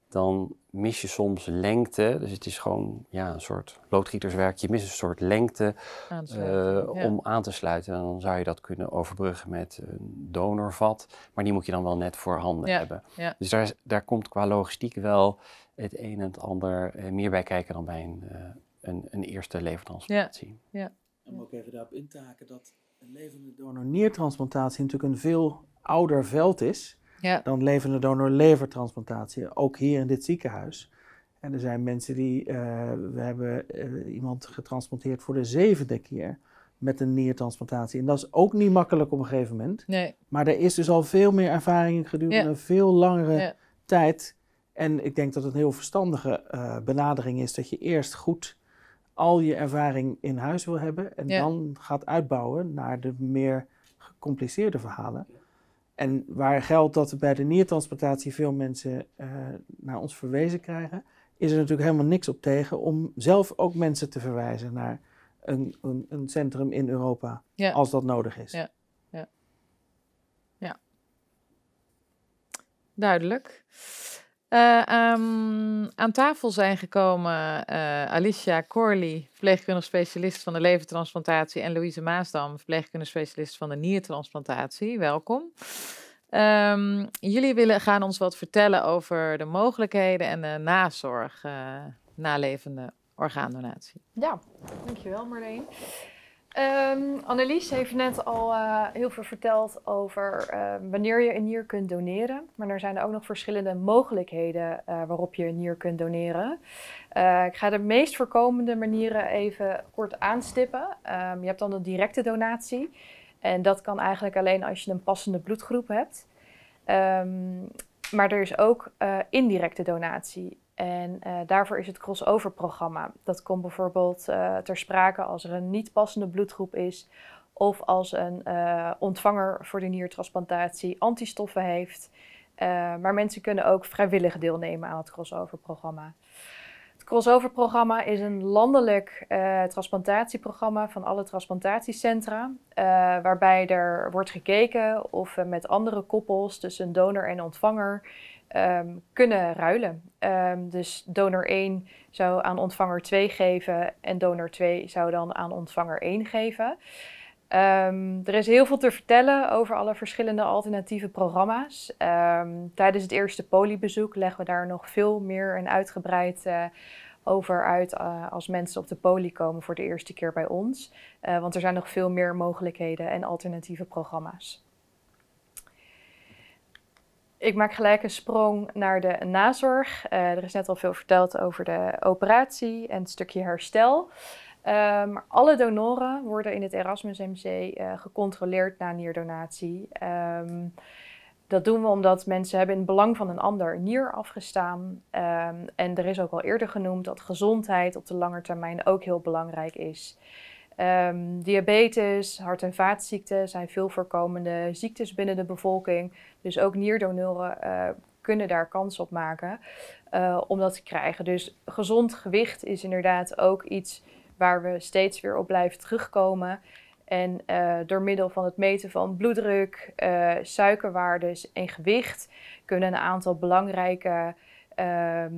dan mis je soms lengte. Dus het is gewoon ja, een soort loodgieterswerk. Je mist een soort lengte eh, om aan te sluiten. En dan zou je dat kunnen overbruggen met een donorvat. Maar die moet je dan wel net voor handen hebben. Dus daar, daar komt qua logistiek wel het een en het ander meer bij kijken dan bij een uh, een, een eerste levertransplantatie. Ja. ja. Om ook even daarop in te dat een levende donor-niertransplantatie natuurlijk een veel ouder veld is dan levende donor-levertransplantatie. Ook hier in dit ziekenhuis. En er zijn mensen die, eh, we hebben eh, iemand getransplanteerd voor de zevende keer met een niertransplantatie. En dat is ook niet makkelijk op een gegeven moment. Nee. Maar er is dus al veel meer ervaring gedurende een veel langere tijd. En ik denk dat het een heel verstandige eh, benadering is dat je eerst goed al je ervaring in huis wil hebben en dan gaat uitbouwen naar de meer gecompliceerde verhalen. En waar geldt dat bij de niertransplantatie veel mensen eh, naar ons verwezen krijgen, is er natuurlijk helemaal niks op tegen om zelf ook mensen te verwijzen naar een, een, een centrum in Europa, als dat nodig is. Ja. ja. ja. Duidelijk. Eh, ehm, aan tafel zijn gekomen eh, Alicia Corley, verpleegkundig specialist van de levertransplantatie, en Louise Maasdam, verpleegkundig specialist van de niertransplantatie. Welkom. Ehm, jullie willen gaan ons wat vertellen over de mogelijkheden en de nazorg uh, eh, na levende orgaandonatie. Ja, dankjewel Marleen. Ehm, Annelies heeft net al eh, heel veel verteld over eh, wanneer je een nier kunt doneren. Maar er zijn ook nog verschillende mogelijkheden eh, waarop je een nier kunt doneren. ik ga de meest voorkomende manieren even kort aanstippen. Ehm, je hebt dan de directe donatie. En dat kan eigenlijk alleen als je een passende bloedgroep hebt. Ehm, maar er is ook indirecte donatie. En eh, daarvoor is het crossover programma. Dat komt bijvoorbeeld eh, ter sprake als er een niet passende bloedgroep is of als een eh, ontvanger voor de niertransplantatie antistoffen heeft. maar mensen kunnen ook vrijwillig deelnemen aan het crossover programma. Het crossover programma is een landelijk transplantatieprogramma van alle transplantatiecentra, waarbij er wordt gekeken of met andere koppels tussen donor en ontvanger Ehm, kunnen ruilen. Ehm, dus donor 1 zou aan ontvanger 2 geven en donor 2 zou dan aan ontvanger 1 geven. Ehm, er is heel veel te vertellen over alle verschillende alternatieve programma's. tijdens het eerste poliebezoek leggen we daar nog veel meer en uitgebreid eh, over uit eh, als mensen op de polie komen voor de eerste keer bij ons. Eh, want er zijn nog veel meer mogelijkheden en alternatieve programma's. Ik maak gelijk een sprong naar de nazorg. Eh, er is net al veel verteld over de operatie en het stukje herstel. Ehm, maar alle donoren worden in het Erasmus MC eh, gecontroleerd na nierdonatie. Ehm, dat doen we omdat mensen hebben in het belang van een ander nier afgestaan. Um, en er is ook al eerder genoemd dat gezondheid op de lange termijn ook heel belangrijk is. Ehm, diabetes, hart- en vaatziekten zijn veel voorkomende ziektes binnen de bevolking. Dus ook nierdonoren eh, kunnen daar kans op maken eh, om dat te krijgen. Dus gezond gewicht is inderdaad ook iets waar we steeds weer op blijven terugkomen. En eh, door middel van het meten van bloeddruk, suikerwaardes en gewicht kunnen een aantal belangrijke ehm,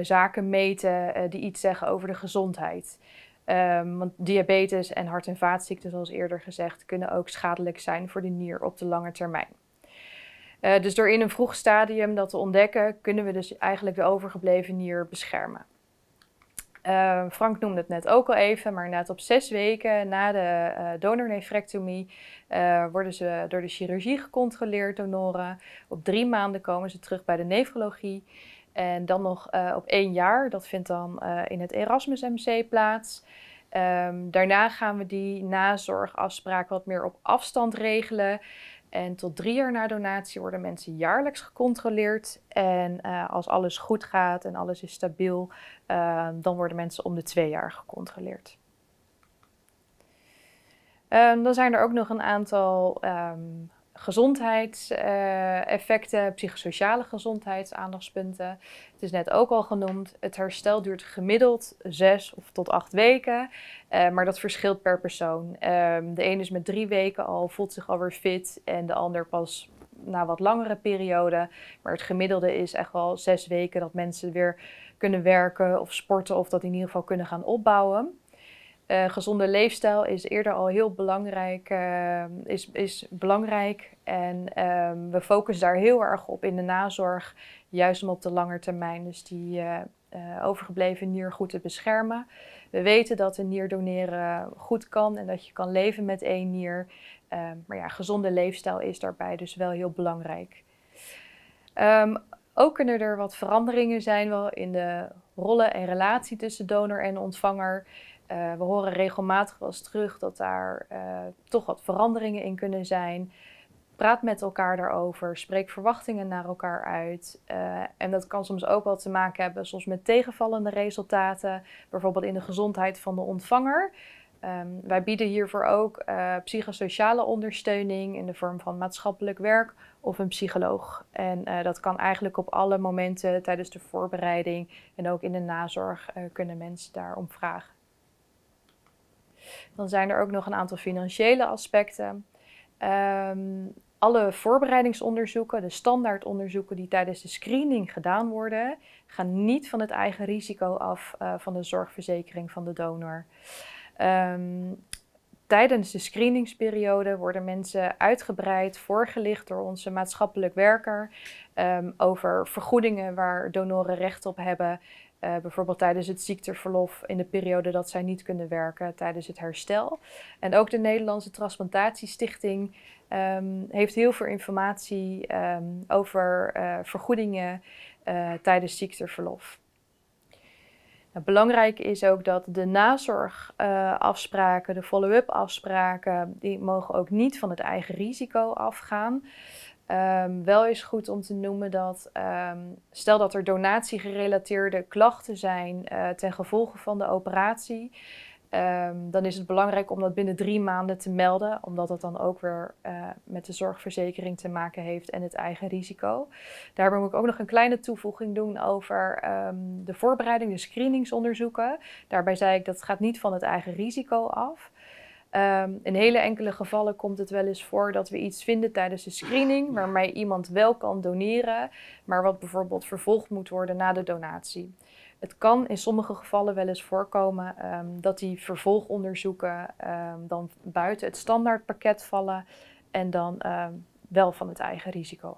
zaken meten die iets zeggen over de gezondheid. Ehm, want diabetes en hart- en vaatziekten, zoals eerder gezegd, kunnen ook schadelijk zijn voor de nier op de lange termijn. Eh, dus door in een vroeg stadium dat te ontdekken, kunnen we dus eigenlijk de overgebleven nier beschermen. Ehm, Frank noemde het net ook al even, maar inderdaad op zes weken na de uh, donornefrectomie eh, worden ze door de chirurgie gecontroleerd, donoren. Op drie maanden komen ze terug bij de nefrologie. En dan nog eh, op één jaar, dat vindt dan eh, in het Erasmus MC plaats. Ehm, daarna gaan we die nazorgafspraak wat meer op afstand regelen. En tot drie jaar na donatie worden mensen jaarlijks gecontroleerd. En eh, als alles goed gaat en alles is stabiel, ehm, dan worden mensen om de twee jaar gecontroleerd. Ehm, dan zijn er ook nog een aantal gezondheidseffecten, psychosociale gezondheidsaandachtspunten. Het is net ook al genoemd, het herstel duurt gemiddeld zes of tot acht weken, eh, maar dat verschilt per persoon. Ehm, de ene is met drie weken al, voelt zich alweer fit en de ander pas na wat langere periode. Maar het gemiddelde is echt wel zes weken dat mensen weer kunnen werken of sporten of dat in ieder geval kunnen gaan opbouwen. Eh, gezonde leefstijl is eerder al heel belangrijk. Eh, is, is belangrijk. En ehm, we focussen daar heel erg op in de nazorg, juist om op de lange termijn dus die eh, overgebleven nier goed te beschermen. We weten dat een nier doneren goed kan en dat je kan leven met één nier. Ehm, maar ja, gezonde leefstijl is daarbij dus wel heel belangrijk. Ehm, ook kunnen er wat veranderingen zijn wel in de rollen en relatie tussen donor en ontvanger. Eh, we horen regelmatig wel eens terug dat daar eh, toch wat veranderingen in kunnen zijn. Praat met elkaar daarover, spreek verwachtingen naar elkaar uit. Eh, en dat kan soms ook wel te maken hebben soms met tegenvallende resultaten, bijvoorbeeld in de gezondheid van de ontvanger. Ehm, wij bieden hiervoor ook psychosociale ondersteuning in de vorm van maatschappelijk werk of een psycholoog. En dat kan eigenlijk op alle momenten tijdens de voorbereiding en ook in de nazorg kunnen mensen daarom vragen. Dan zijn er ook nog een aantal financiële aspecten. Ehm, alle voorbereidingsonderzoeken, de standaardonderzoeken die tijdens de screening gedaan worden, gaan niet van het eigen risico af eh, van de zorgverzekering van de donor. Ehm, tijdens de screeningsperiode worden mensen uitgebreid voorgelicht door onze maatschappelijk werker ehm, over vergoedingen waar donoren recht op hebben eh, bijvoorbeeld tijdens het ziekteverlof, in de periode dat zij niet kunnen werken, tijdens het herstel. En ook de Nederlandse Transplantatiestichting ehm, heeft heel veel informatie ehm, over eh, vergoedingen uh, tijdens ziekteverlof. Nou, belangrijk is ook dat de nazorgafspraken, de follow-up afspraken, die mogen ook niet van het eigen risico afgaan. Ehm, wel is goed om te noemen dat ehm, stel dat er donatiegerelateerde klachten zijn eh, ten gevolge van de operatie, ehm, dan is het belangrijk om dat binnen drie maanden te melden, omdat dat dan ook weer eh, met de zorgverzekering te maken heeft en het eigen risico. Daarbij moet ik ook nog een kleine toevoeging doen over de voorbereiding, de screeningsonderzoeken. Daarbij zei ik dat het gaat niet van het eigen risico af. Ehm, in hele enkele gevallen komt het wel eens voor dat we iets vinden tijdens de screening waarmee iemand wel kan doneren, maar wat bijvoorbeeld vervolgd moet worden na de donatie. Het kan in sommige gevallen wel eens voorkomen ehm, dat die vervolgonderzoeken ehm, dan buiten het standaardpakket vallen en dan wel van het eigen risico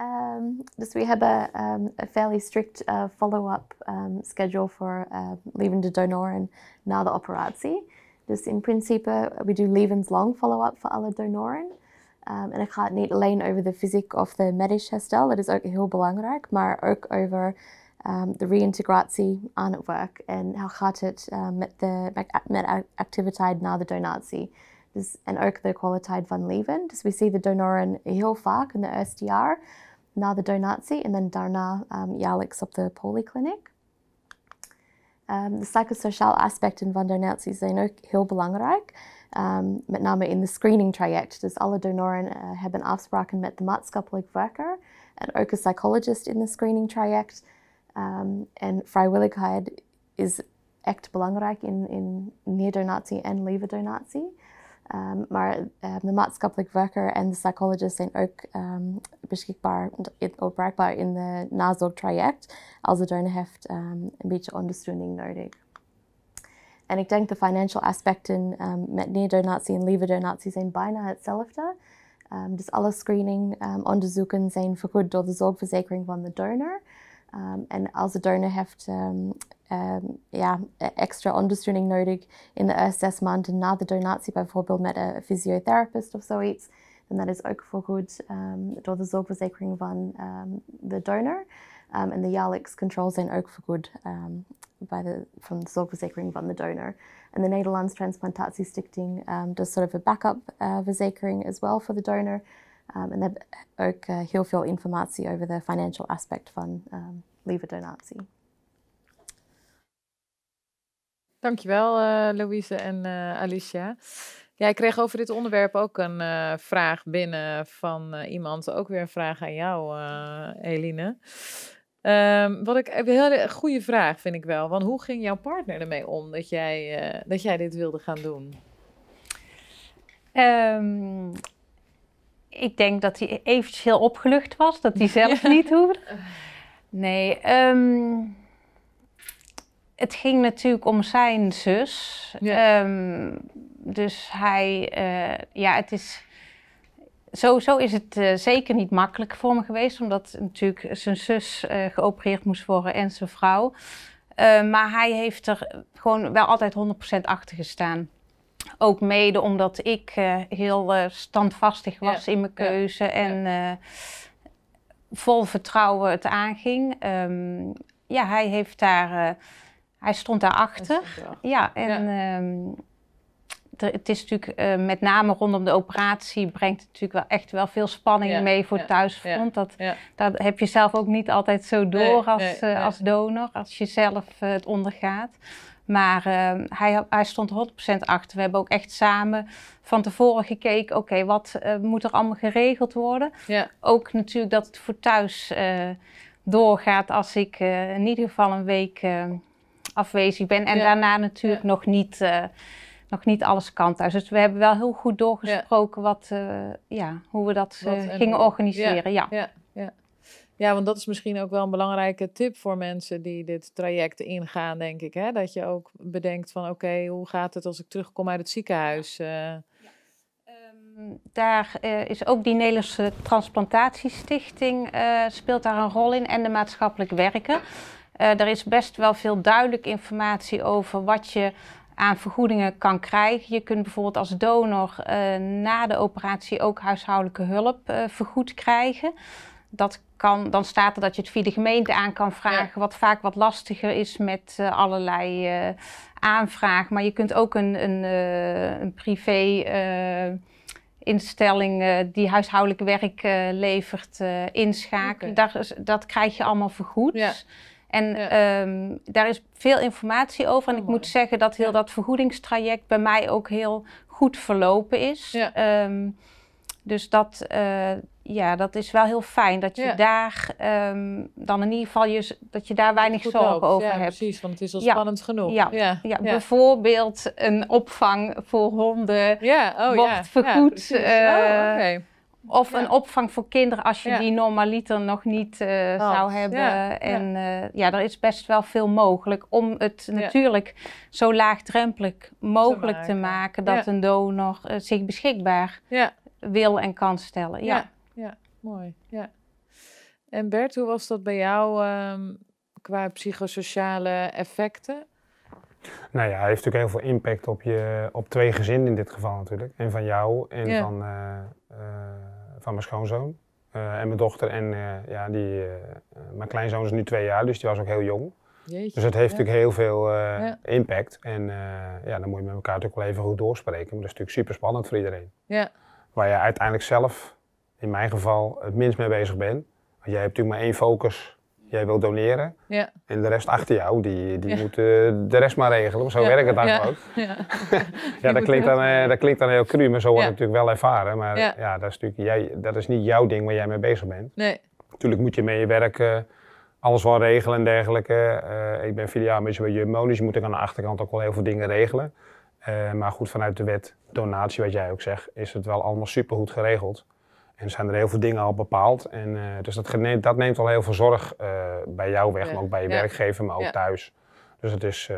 Um, just we have a, um, a fairly strict uh, follow-up um, schedule for uh, Leven de Donor and now the operatie. Just in principe, we do long follow-up for alle donoren. Um, en ik ga het niet alleen over de fysiek of de medisch herstel, dat is ook heel belangrijk, maar ook over um, de reintegratie aan het werk en hoe gaat het um, uh, met de met activiteit na de donatie. Dus, en ook de kwaliteit van leven. Dus we zien de donoren heel vaak in de eerste jaar the Donazi and then Darna um, of the poli Um, the psychosocial aspect in Van Donazi zijn ook heel belangrijk. Um, met name in the screening traject. Dus alle donoren uh, hebben afspraken met de maatschappelijk werker en ook psychologist in the screening traject. Um, en vrijwilligheid is echt belangrijk in, in and en leverdonatie. Um, maar um, de maatschappelijk werker en de psychologist zijn ook um, beschikbaar, of bereikbaar in de nazorgtraject als de donor heeft een beetje ondersteuning nodig. En ik denk de financial aspecten um, met neodonatie en leverdonatie zijn bijna hetzelfde. Um, dus alle screening, um, onderzoeken zijn vergoed door de zorgverzekering van de donor. Um, en als de donor heeft um, um, ja, extra ondersteuning nodig in de eerste zes maanden na de donatie, bijvoorbeeld met een fysiotherapist of zoiets, dan dat is ook vergoed um, door de zorgverzekering van um, de donor. Um, en de jaarlijks controls zijn ook vergoed bij de, van de zorgverzekering van de donor. En de transplantatie Transplantatiestichting does sort of a backup uh, verzekering as well for the donor. Um, en ook eh, heel veel informatie over de financial aspect van um, donatie. Dankjewel eh, Louise en eh, Alicia. Jij kreeg over dit onderwerp ook een vraag binnen van iemand. Ook weer een vraag aan jou, Eline. Ehm, wat ik een hele goede vraag vind ik wel. Want hoe ging jouw partner ermee om dat jij, dat jij dit wilde gaan doen? Um, ik denk dat hij eventjes heel opgelucht was, dat hij zelf [laughs] niet hoefde. Nee, ehm, het ging natuurlijk om zijn zus. Ehm, dus hij, eh, ja, het is. Sowieso is het eh, zeker niet makkelijk voor me geweest, omdat natuurlijk zijn zus uh, geopereerd moest worden en zijn vrouw. Ehm, maar hij heeft er gewoon wel altijd 100% achter gestaan. Ook mede omdat ik eh, heel eh, standvastig was in mijn keuze en eh, vol vertrouwen het aanging. Ehm, ja, hij heeft daar, hij stond daarachter. Ja, en ehm, het is natuurlijk met name rondom de operatie brengt het natuurlijk wel echt wel veel spanning mee voor thuisfront. Dat, dat heb je zelf ook niet altijd zo door als, als donor, als je zelf het ondergaat. Maar eh, hij, hij, stond 100% achter. We hebben ook echt samen van tevoren gekeken, oké, wat eh, moet er allemaal geregeld worden? Ja. Ook natuurlijk dat het voor thuis eh, doorgaat als ik in ieder geval een week afwezig ben. En daarna natuurlijk nog, niet, nog niet alles kan thuis. Dus we hebben wel heel goed doorgesproken Wat, ja, hoe we dat gingen organiseren. ja. Ja, want dat is misschien ook wel een belangrijke tip voor mensen die dit traject ingaan, denk ik. Hè? Dat je ook bedenkt van oké, hoe gaat het als ik terugkom uit het ziekenhuis? Eh, ehm, daar uh, is ook die Nederlandse Transplantatiestichting eh, speelt daar een rol in en de maatschappelijk werken. er is best wel veel duidelijk informatie over wat je aan vergoedingen kan krijgen. Je kunt bijvoorbeeld als donor na de operatie ook huishoudelijke hulp vergoed krijgen dat kan, dan staat er dat je het via de gemeente aan kan vragen, wat vaak wat lastiger is met eh, allerlei uh, eh, aanvraag. Maar je kunt ook een, een, eh, een privé instelling die huishoudelijk werk levert inschakelen. Daar, dat krijg je allemaal vergoed. En ehm, daar is veel informatie over. En ik oh, moet zeggen dat heel dat vergoedingstraject bij mij ook heel goed verlopen is. Ehm, dus dat, eh, ja, dat is wel heel fijn dat je daar ehm, dan in ieder geval je, dat je daar weinig zorgen loopt. over ja, hebt. Precies, want het is al spannend genoeg. Ja. Ja. bijvoorbeeld een opvang voor honden oh, wordt vergoed. Oh, eh, of een opvang voor kinderen als je die normaliter nog niet eh, zou hebben. En ja, er is best wel veel mogelijk om het natuurlijk zo laagdrempelig mogelijk te maken, te maken dat een donor zich beschikbaar wil en kan stellen. Ja, ja, mooi. Ja. En Bert, hoe was dat bij jou ehm, qua psychosociale effecten? Nou ja, hij heeft natuurlijk heel veel impact op, je, op twee gezinnen in dit geval natuurlijk. En van jou en van, eh, eh, van mijn schoonzoon. Eh, en mijn dochter en ja, die, mijn kleinzoon is nu twee jaar, dus die was ook heel jong. dus het heeft natuurlijk heel veel impact. En ja, dan moet je met elkaar natuurlijk wel even goed doorspreken. Maar dat is natuurlijk super spannend voor iedereen. Ja, waar je uiteindelijk zelf, in mijn geval, het minst mee bezig bent. Want jij hebt natuurlijk maar één focus. Jij wilt doneren. Ja. En de rest achter jou, die, die ja. moet eh, de rest maar regelen. maar zo werkt het eigenlijk ook. ja, [laughs] dat, klinkt dan, eh, dat klinkt dan heel cru, maar zo word het natuurlijk wel ervaren. Maar ja, dat, is natuurlijk, jij, dat is niet jouw ding waar jij mee bezig bent. Nee. Natuurlijk moet je met je werk alles wel regelen en dergelijke. Eh, ik ben filiaal filiaalmanager bij Jumbo, dus moet ik aan de achterkant ook wel heel veel dingen regelen. Eh, maar goed, vanuit de wet donatie, wat jij ook zegt, is het wel allemaal super goed geregeld. En zijn er heel veel dingen al bepaald. En, eh, dus dat, neemt, dat neemt al heel veel zorg eh, bij jou weg, maar ook bij je werkgever, maar ook thuis. Dus het is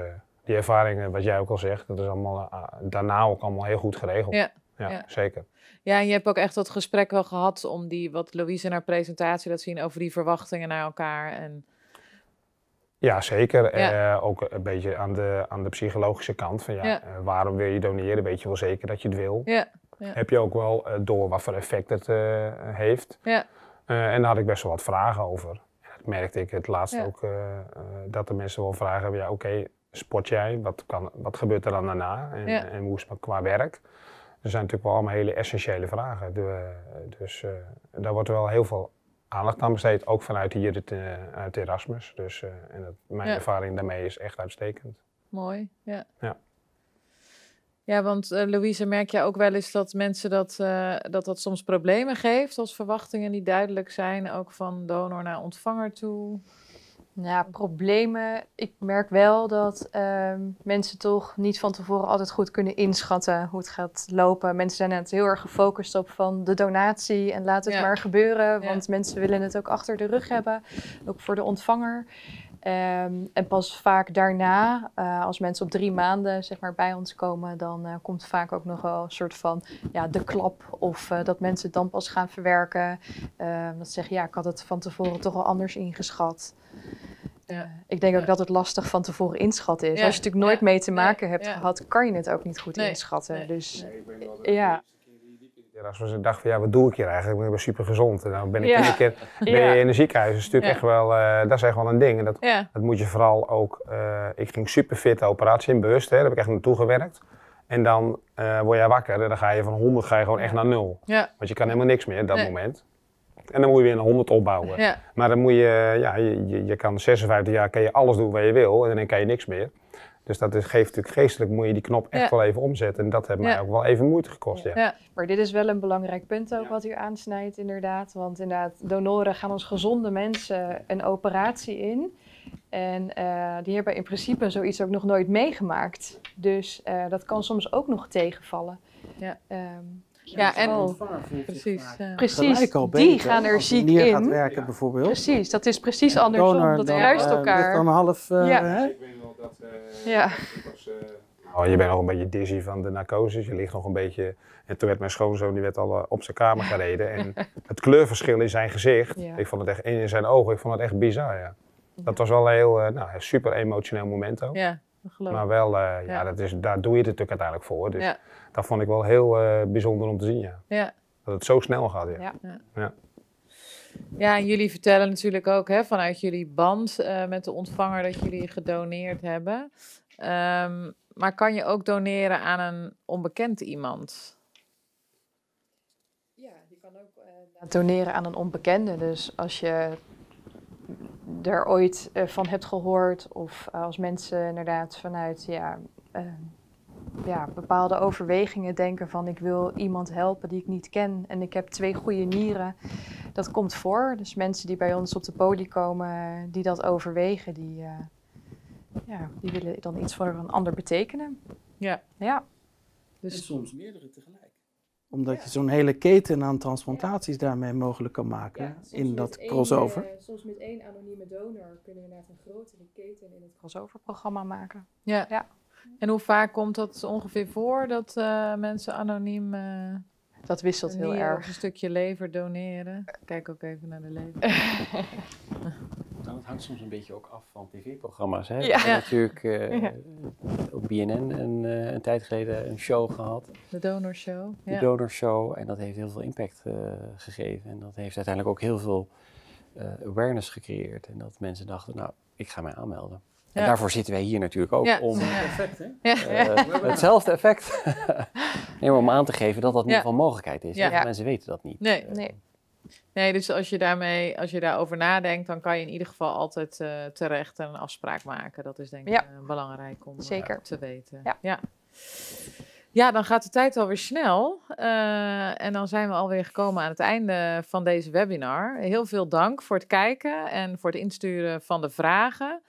die ervaringen, wat jij ook al zegt, dat is allemaal daarna ook allemaal heel goed geregeld. Ja. zeker. Ja, en je hebt ook echt dat gesprek wel gehad om die, wat Louise in haar presentatie laat zien, over die verwachtingen naar elkaar. En ja, zeker. Eh, ook een beetje aan de, aan de psychologische kant. Van, ja, eh, waarom wil je doneren? Weet je wel zeker dat je het wil? Ja. Heb je ook wel eh, door wat voor effect het heeft? Ja. en daar had ik best wel wat vragen over. Dat merkte ik het laatst ook, dat de mensen wel vragen hebben. Ja, oké, okay, sport jij? Wat, kan, wat gebeurt er dan daarna? En, en hoe is het qua werk? Er zijn natuurlijk wel allemaal hele essentiële vragen. dus daar wordt wel heel veel aandacht aan besteed, ook vanuit hier het, eh, uit Erasmus. Dus eh, en mijn ervaring daarmee is echt uitstekend. Mooi, ja. ja. Ja, want eh, Louise, merk jij ook wel eens dat mensen dat, dat dat soms problemen geeft als verwachtingen niet duidelijk zijn, ook van donor naar ontvanger toe? Nou, problemen. Ik merk wel dat ehm, mensen toch niet van tevoren altijd goed kunnen inschatten hoe het gaat lopen. Mensen zijn net heel erg gefocust op van de donatie en laat het maar gebeuren. Want mensen willen het ook achter de rug hebben, ook voor de ontvanger. Ehm, en pas vaak daarna, eh, als mensen op drie maanden zeg maar, bij ons komen, dan eh, komt vaak ook nog wel een soort van ja, de klap. Of eh, dat mensen dan pas gaan verwerken. Ehm, dat ze zeggen, ja, ik had het van tevoren toch al anders ingeschat. Ja. ik denk ook dat het lastig van tevoren inschatten is. Als je natuurlijk nooit mee te maken hebt gehad, kan je het ook niet goed inschatten. Nee. Dus, ik ben wel ja. Erasmus en dacht van ja, wat doe ik hier eigenlijk? Ik ben super gezond. En dan nou ben ik ja. keer [laughs] in een ziekenhuis. Dat is natuurlijk echt wel, uh, dat is echt wel een ding. En dat, moet je vooral ook. Eh, ik ging super fit de operatie in bewust, hè, daar heb ik echt naartoe gewerkt. En dan eh, word jij wakker en dan ga je van 100 ga je gewoon echt naar nul. Want je kan helemaal niks meer op dat moment. En dan moet je weer een 100 opbouwen. Maar dan moet je, ja, je, je, je kan 56 jaar kan je alles doen wat je wil en dan kan je niks meer. Dus dat geeft natuurlijk geestelijk, moet je die knop echt wel even omzetten. En dat heeft mij ook wel even moeite gekost. Ja. Maar dit is wel een belangrijk punt ook wat u aansnijdt, inderdaad. Want inderdaad, donoren gaan als gezonde mensen een operatie in. En eh, die hebben in principe zoiets ook nog nooit meegemaakt. Dus eh, dat kan soms ook nog tegenvallen. Ja, ehm, ja en precies, precies die gaan er ziek in. Gaat werken, bijvoorbeeld. Precies, dat is precies ja, andersom. Donor, dat dan, eh, elkaar. dan half, ja. Hè? dat eh, ja. Eh, oh, je bent nog een beetje dizzy van de narcose. Je ligt nog een beetje. En toen werd mijn schoonzoon die werd al eh, op zijn kamer gereden. En [laughs] het kleurverschil in zijn gezicht. Ik vond het echt in zijn ogen. Ik vond het echt bizar. Ja. Dat was wel een heel nou, super emotioneel moment ook. Ja, geloof Maar wel, ja, Dat is, daar doe je het natuurlijk uiteindelijk voor. Dus dat vond ik wel heel bijzonder om te zien. Ja. Dat het zo snel gaat. Ja. Ja, jullie vertellen natuurlijk ook hè, vanuit jullie band eh, met de ontvanger dat jullie gedoneerd hebben. Ehm, maar kan je ook doneren aan een onbekend iemand? Ja, je kan ook eh, doneren aan een onbekende. Dus als je er ooit eh, van hebt gehoord of als mensen inderdaad vanuit ja, ja, bepaalde overwegingen denken van ik wil iemand helpen die ik niet ken en ik heb twee goede nieren. Dat komt voor. Dus mensen die bij ons op de poli komen, die dat overwegen, die, eh, ja, die willen dan iets voor een ander betekenen. Ja. ja. Dus en soms meerdere tegelijk omdat je zo'n hele keten aan transplantaties daarmee mogelijk kan maken in dat crossover. Eh, soms met één anonieme donor kunnen we naar een grotere keten in het crossover-programma maken. Ja. En hoe vaak komt dat ongeveer voor dat eh, mensen anoniem. Eh, dat wisselt heel erg. Een stukje lever doneren. Kijk ook even naar de lever. [laughs] nou, dat hangt soms een beetje ook af van tv-programma's. Hè? Ja. We hebben natuurlijk eh, op BNN een, een, tijd geleden een show gehad. De Donor Show. De Donor Show En dat heeft heel veel impact gegeven. En dat heeft uiteindelijk ook heel veel awareness gecreëerd. En dat mensen dachten, nou, ik ga mij aanmelden. En daarvoor zitten wij hier natuurlijk ook om eh, effect, hè? Eh, hetzelfde effect [laughs] om aan te geven dat dat niet van mogelijkheid is. Ja. Mensen weten dat niet. Nee, eh, nee. Nee, dus als je, daarmee, als je daarover nadenkt, dan kan je in ieder geval altijd uh, terecht een afspraak maken. Dat is denk ik belangrijk om te weten. Ja. ja. Ja. dan gaat de tijd alweer snel. en dan zijn we alweer gekomen aan het einde van deze webinar. Heel veel dank voor het kijken en voor het insturen van de vragen.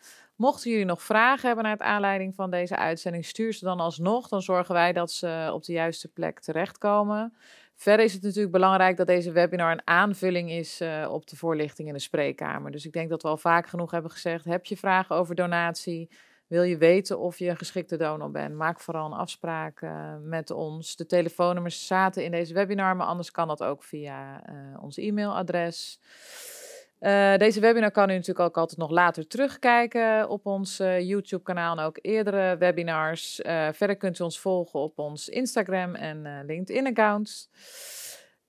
Mochten jullie nog vragen hebben naar het aanleiding van deze uitzending, stuur ze dan alsnog. Dan zorgen wij dat ze op de juiste plek terechtkomen. Verder is het natuurlijk belangrijk dat deze webinar een aanvulling is eh, op de voorlichting in de spreekkamer. Dus ik denk dat we al vaak genoeg hebben gezegd: heb je vragen over donatie? Wil je weten of je een geschikte donor bent? Maak vooral een afspraak eh, met ons. De telefoonnummers zaten in deze webinar, maar anders kan dat ook via eh, ons e-mailadres. Eh, deze webinar kan u natuurlijk ook altijd nog later terugkijken op ons eh, YouTube-kanaal en ook eerdere webinars. Eh, verder kunt u ons volgen op ons Instagram en LinkedIn-accounts.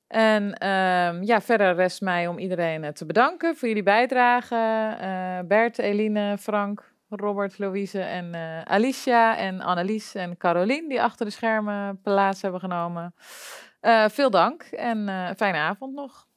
En ehm, ja, verder rest mij om iedereen te bedanken voor jullie bijdrage. Bert, Eline, Frank, Robert, Louise en Alicia en Annelies en Caroline die achter de schermen plaats hebben genomen. veel dank en fijne avond nog.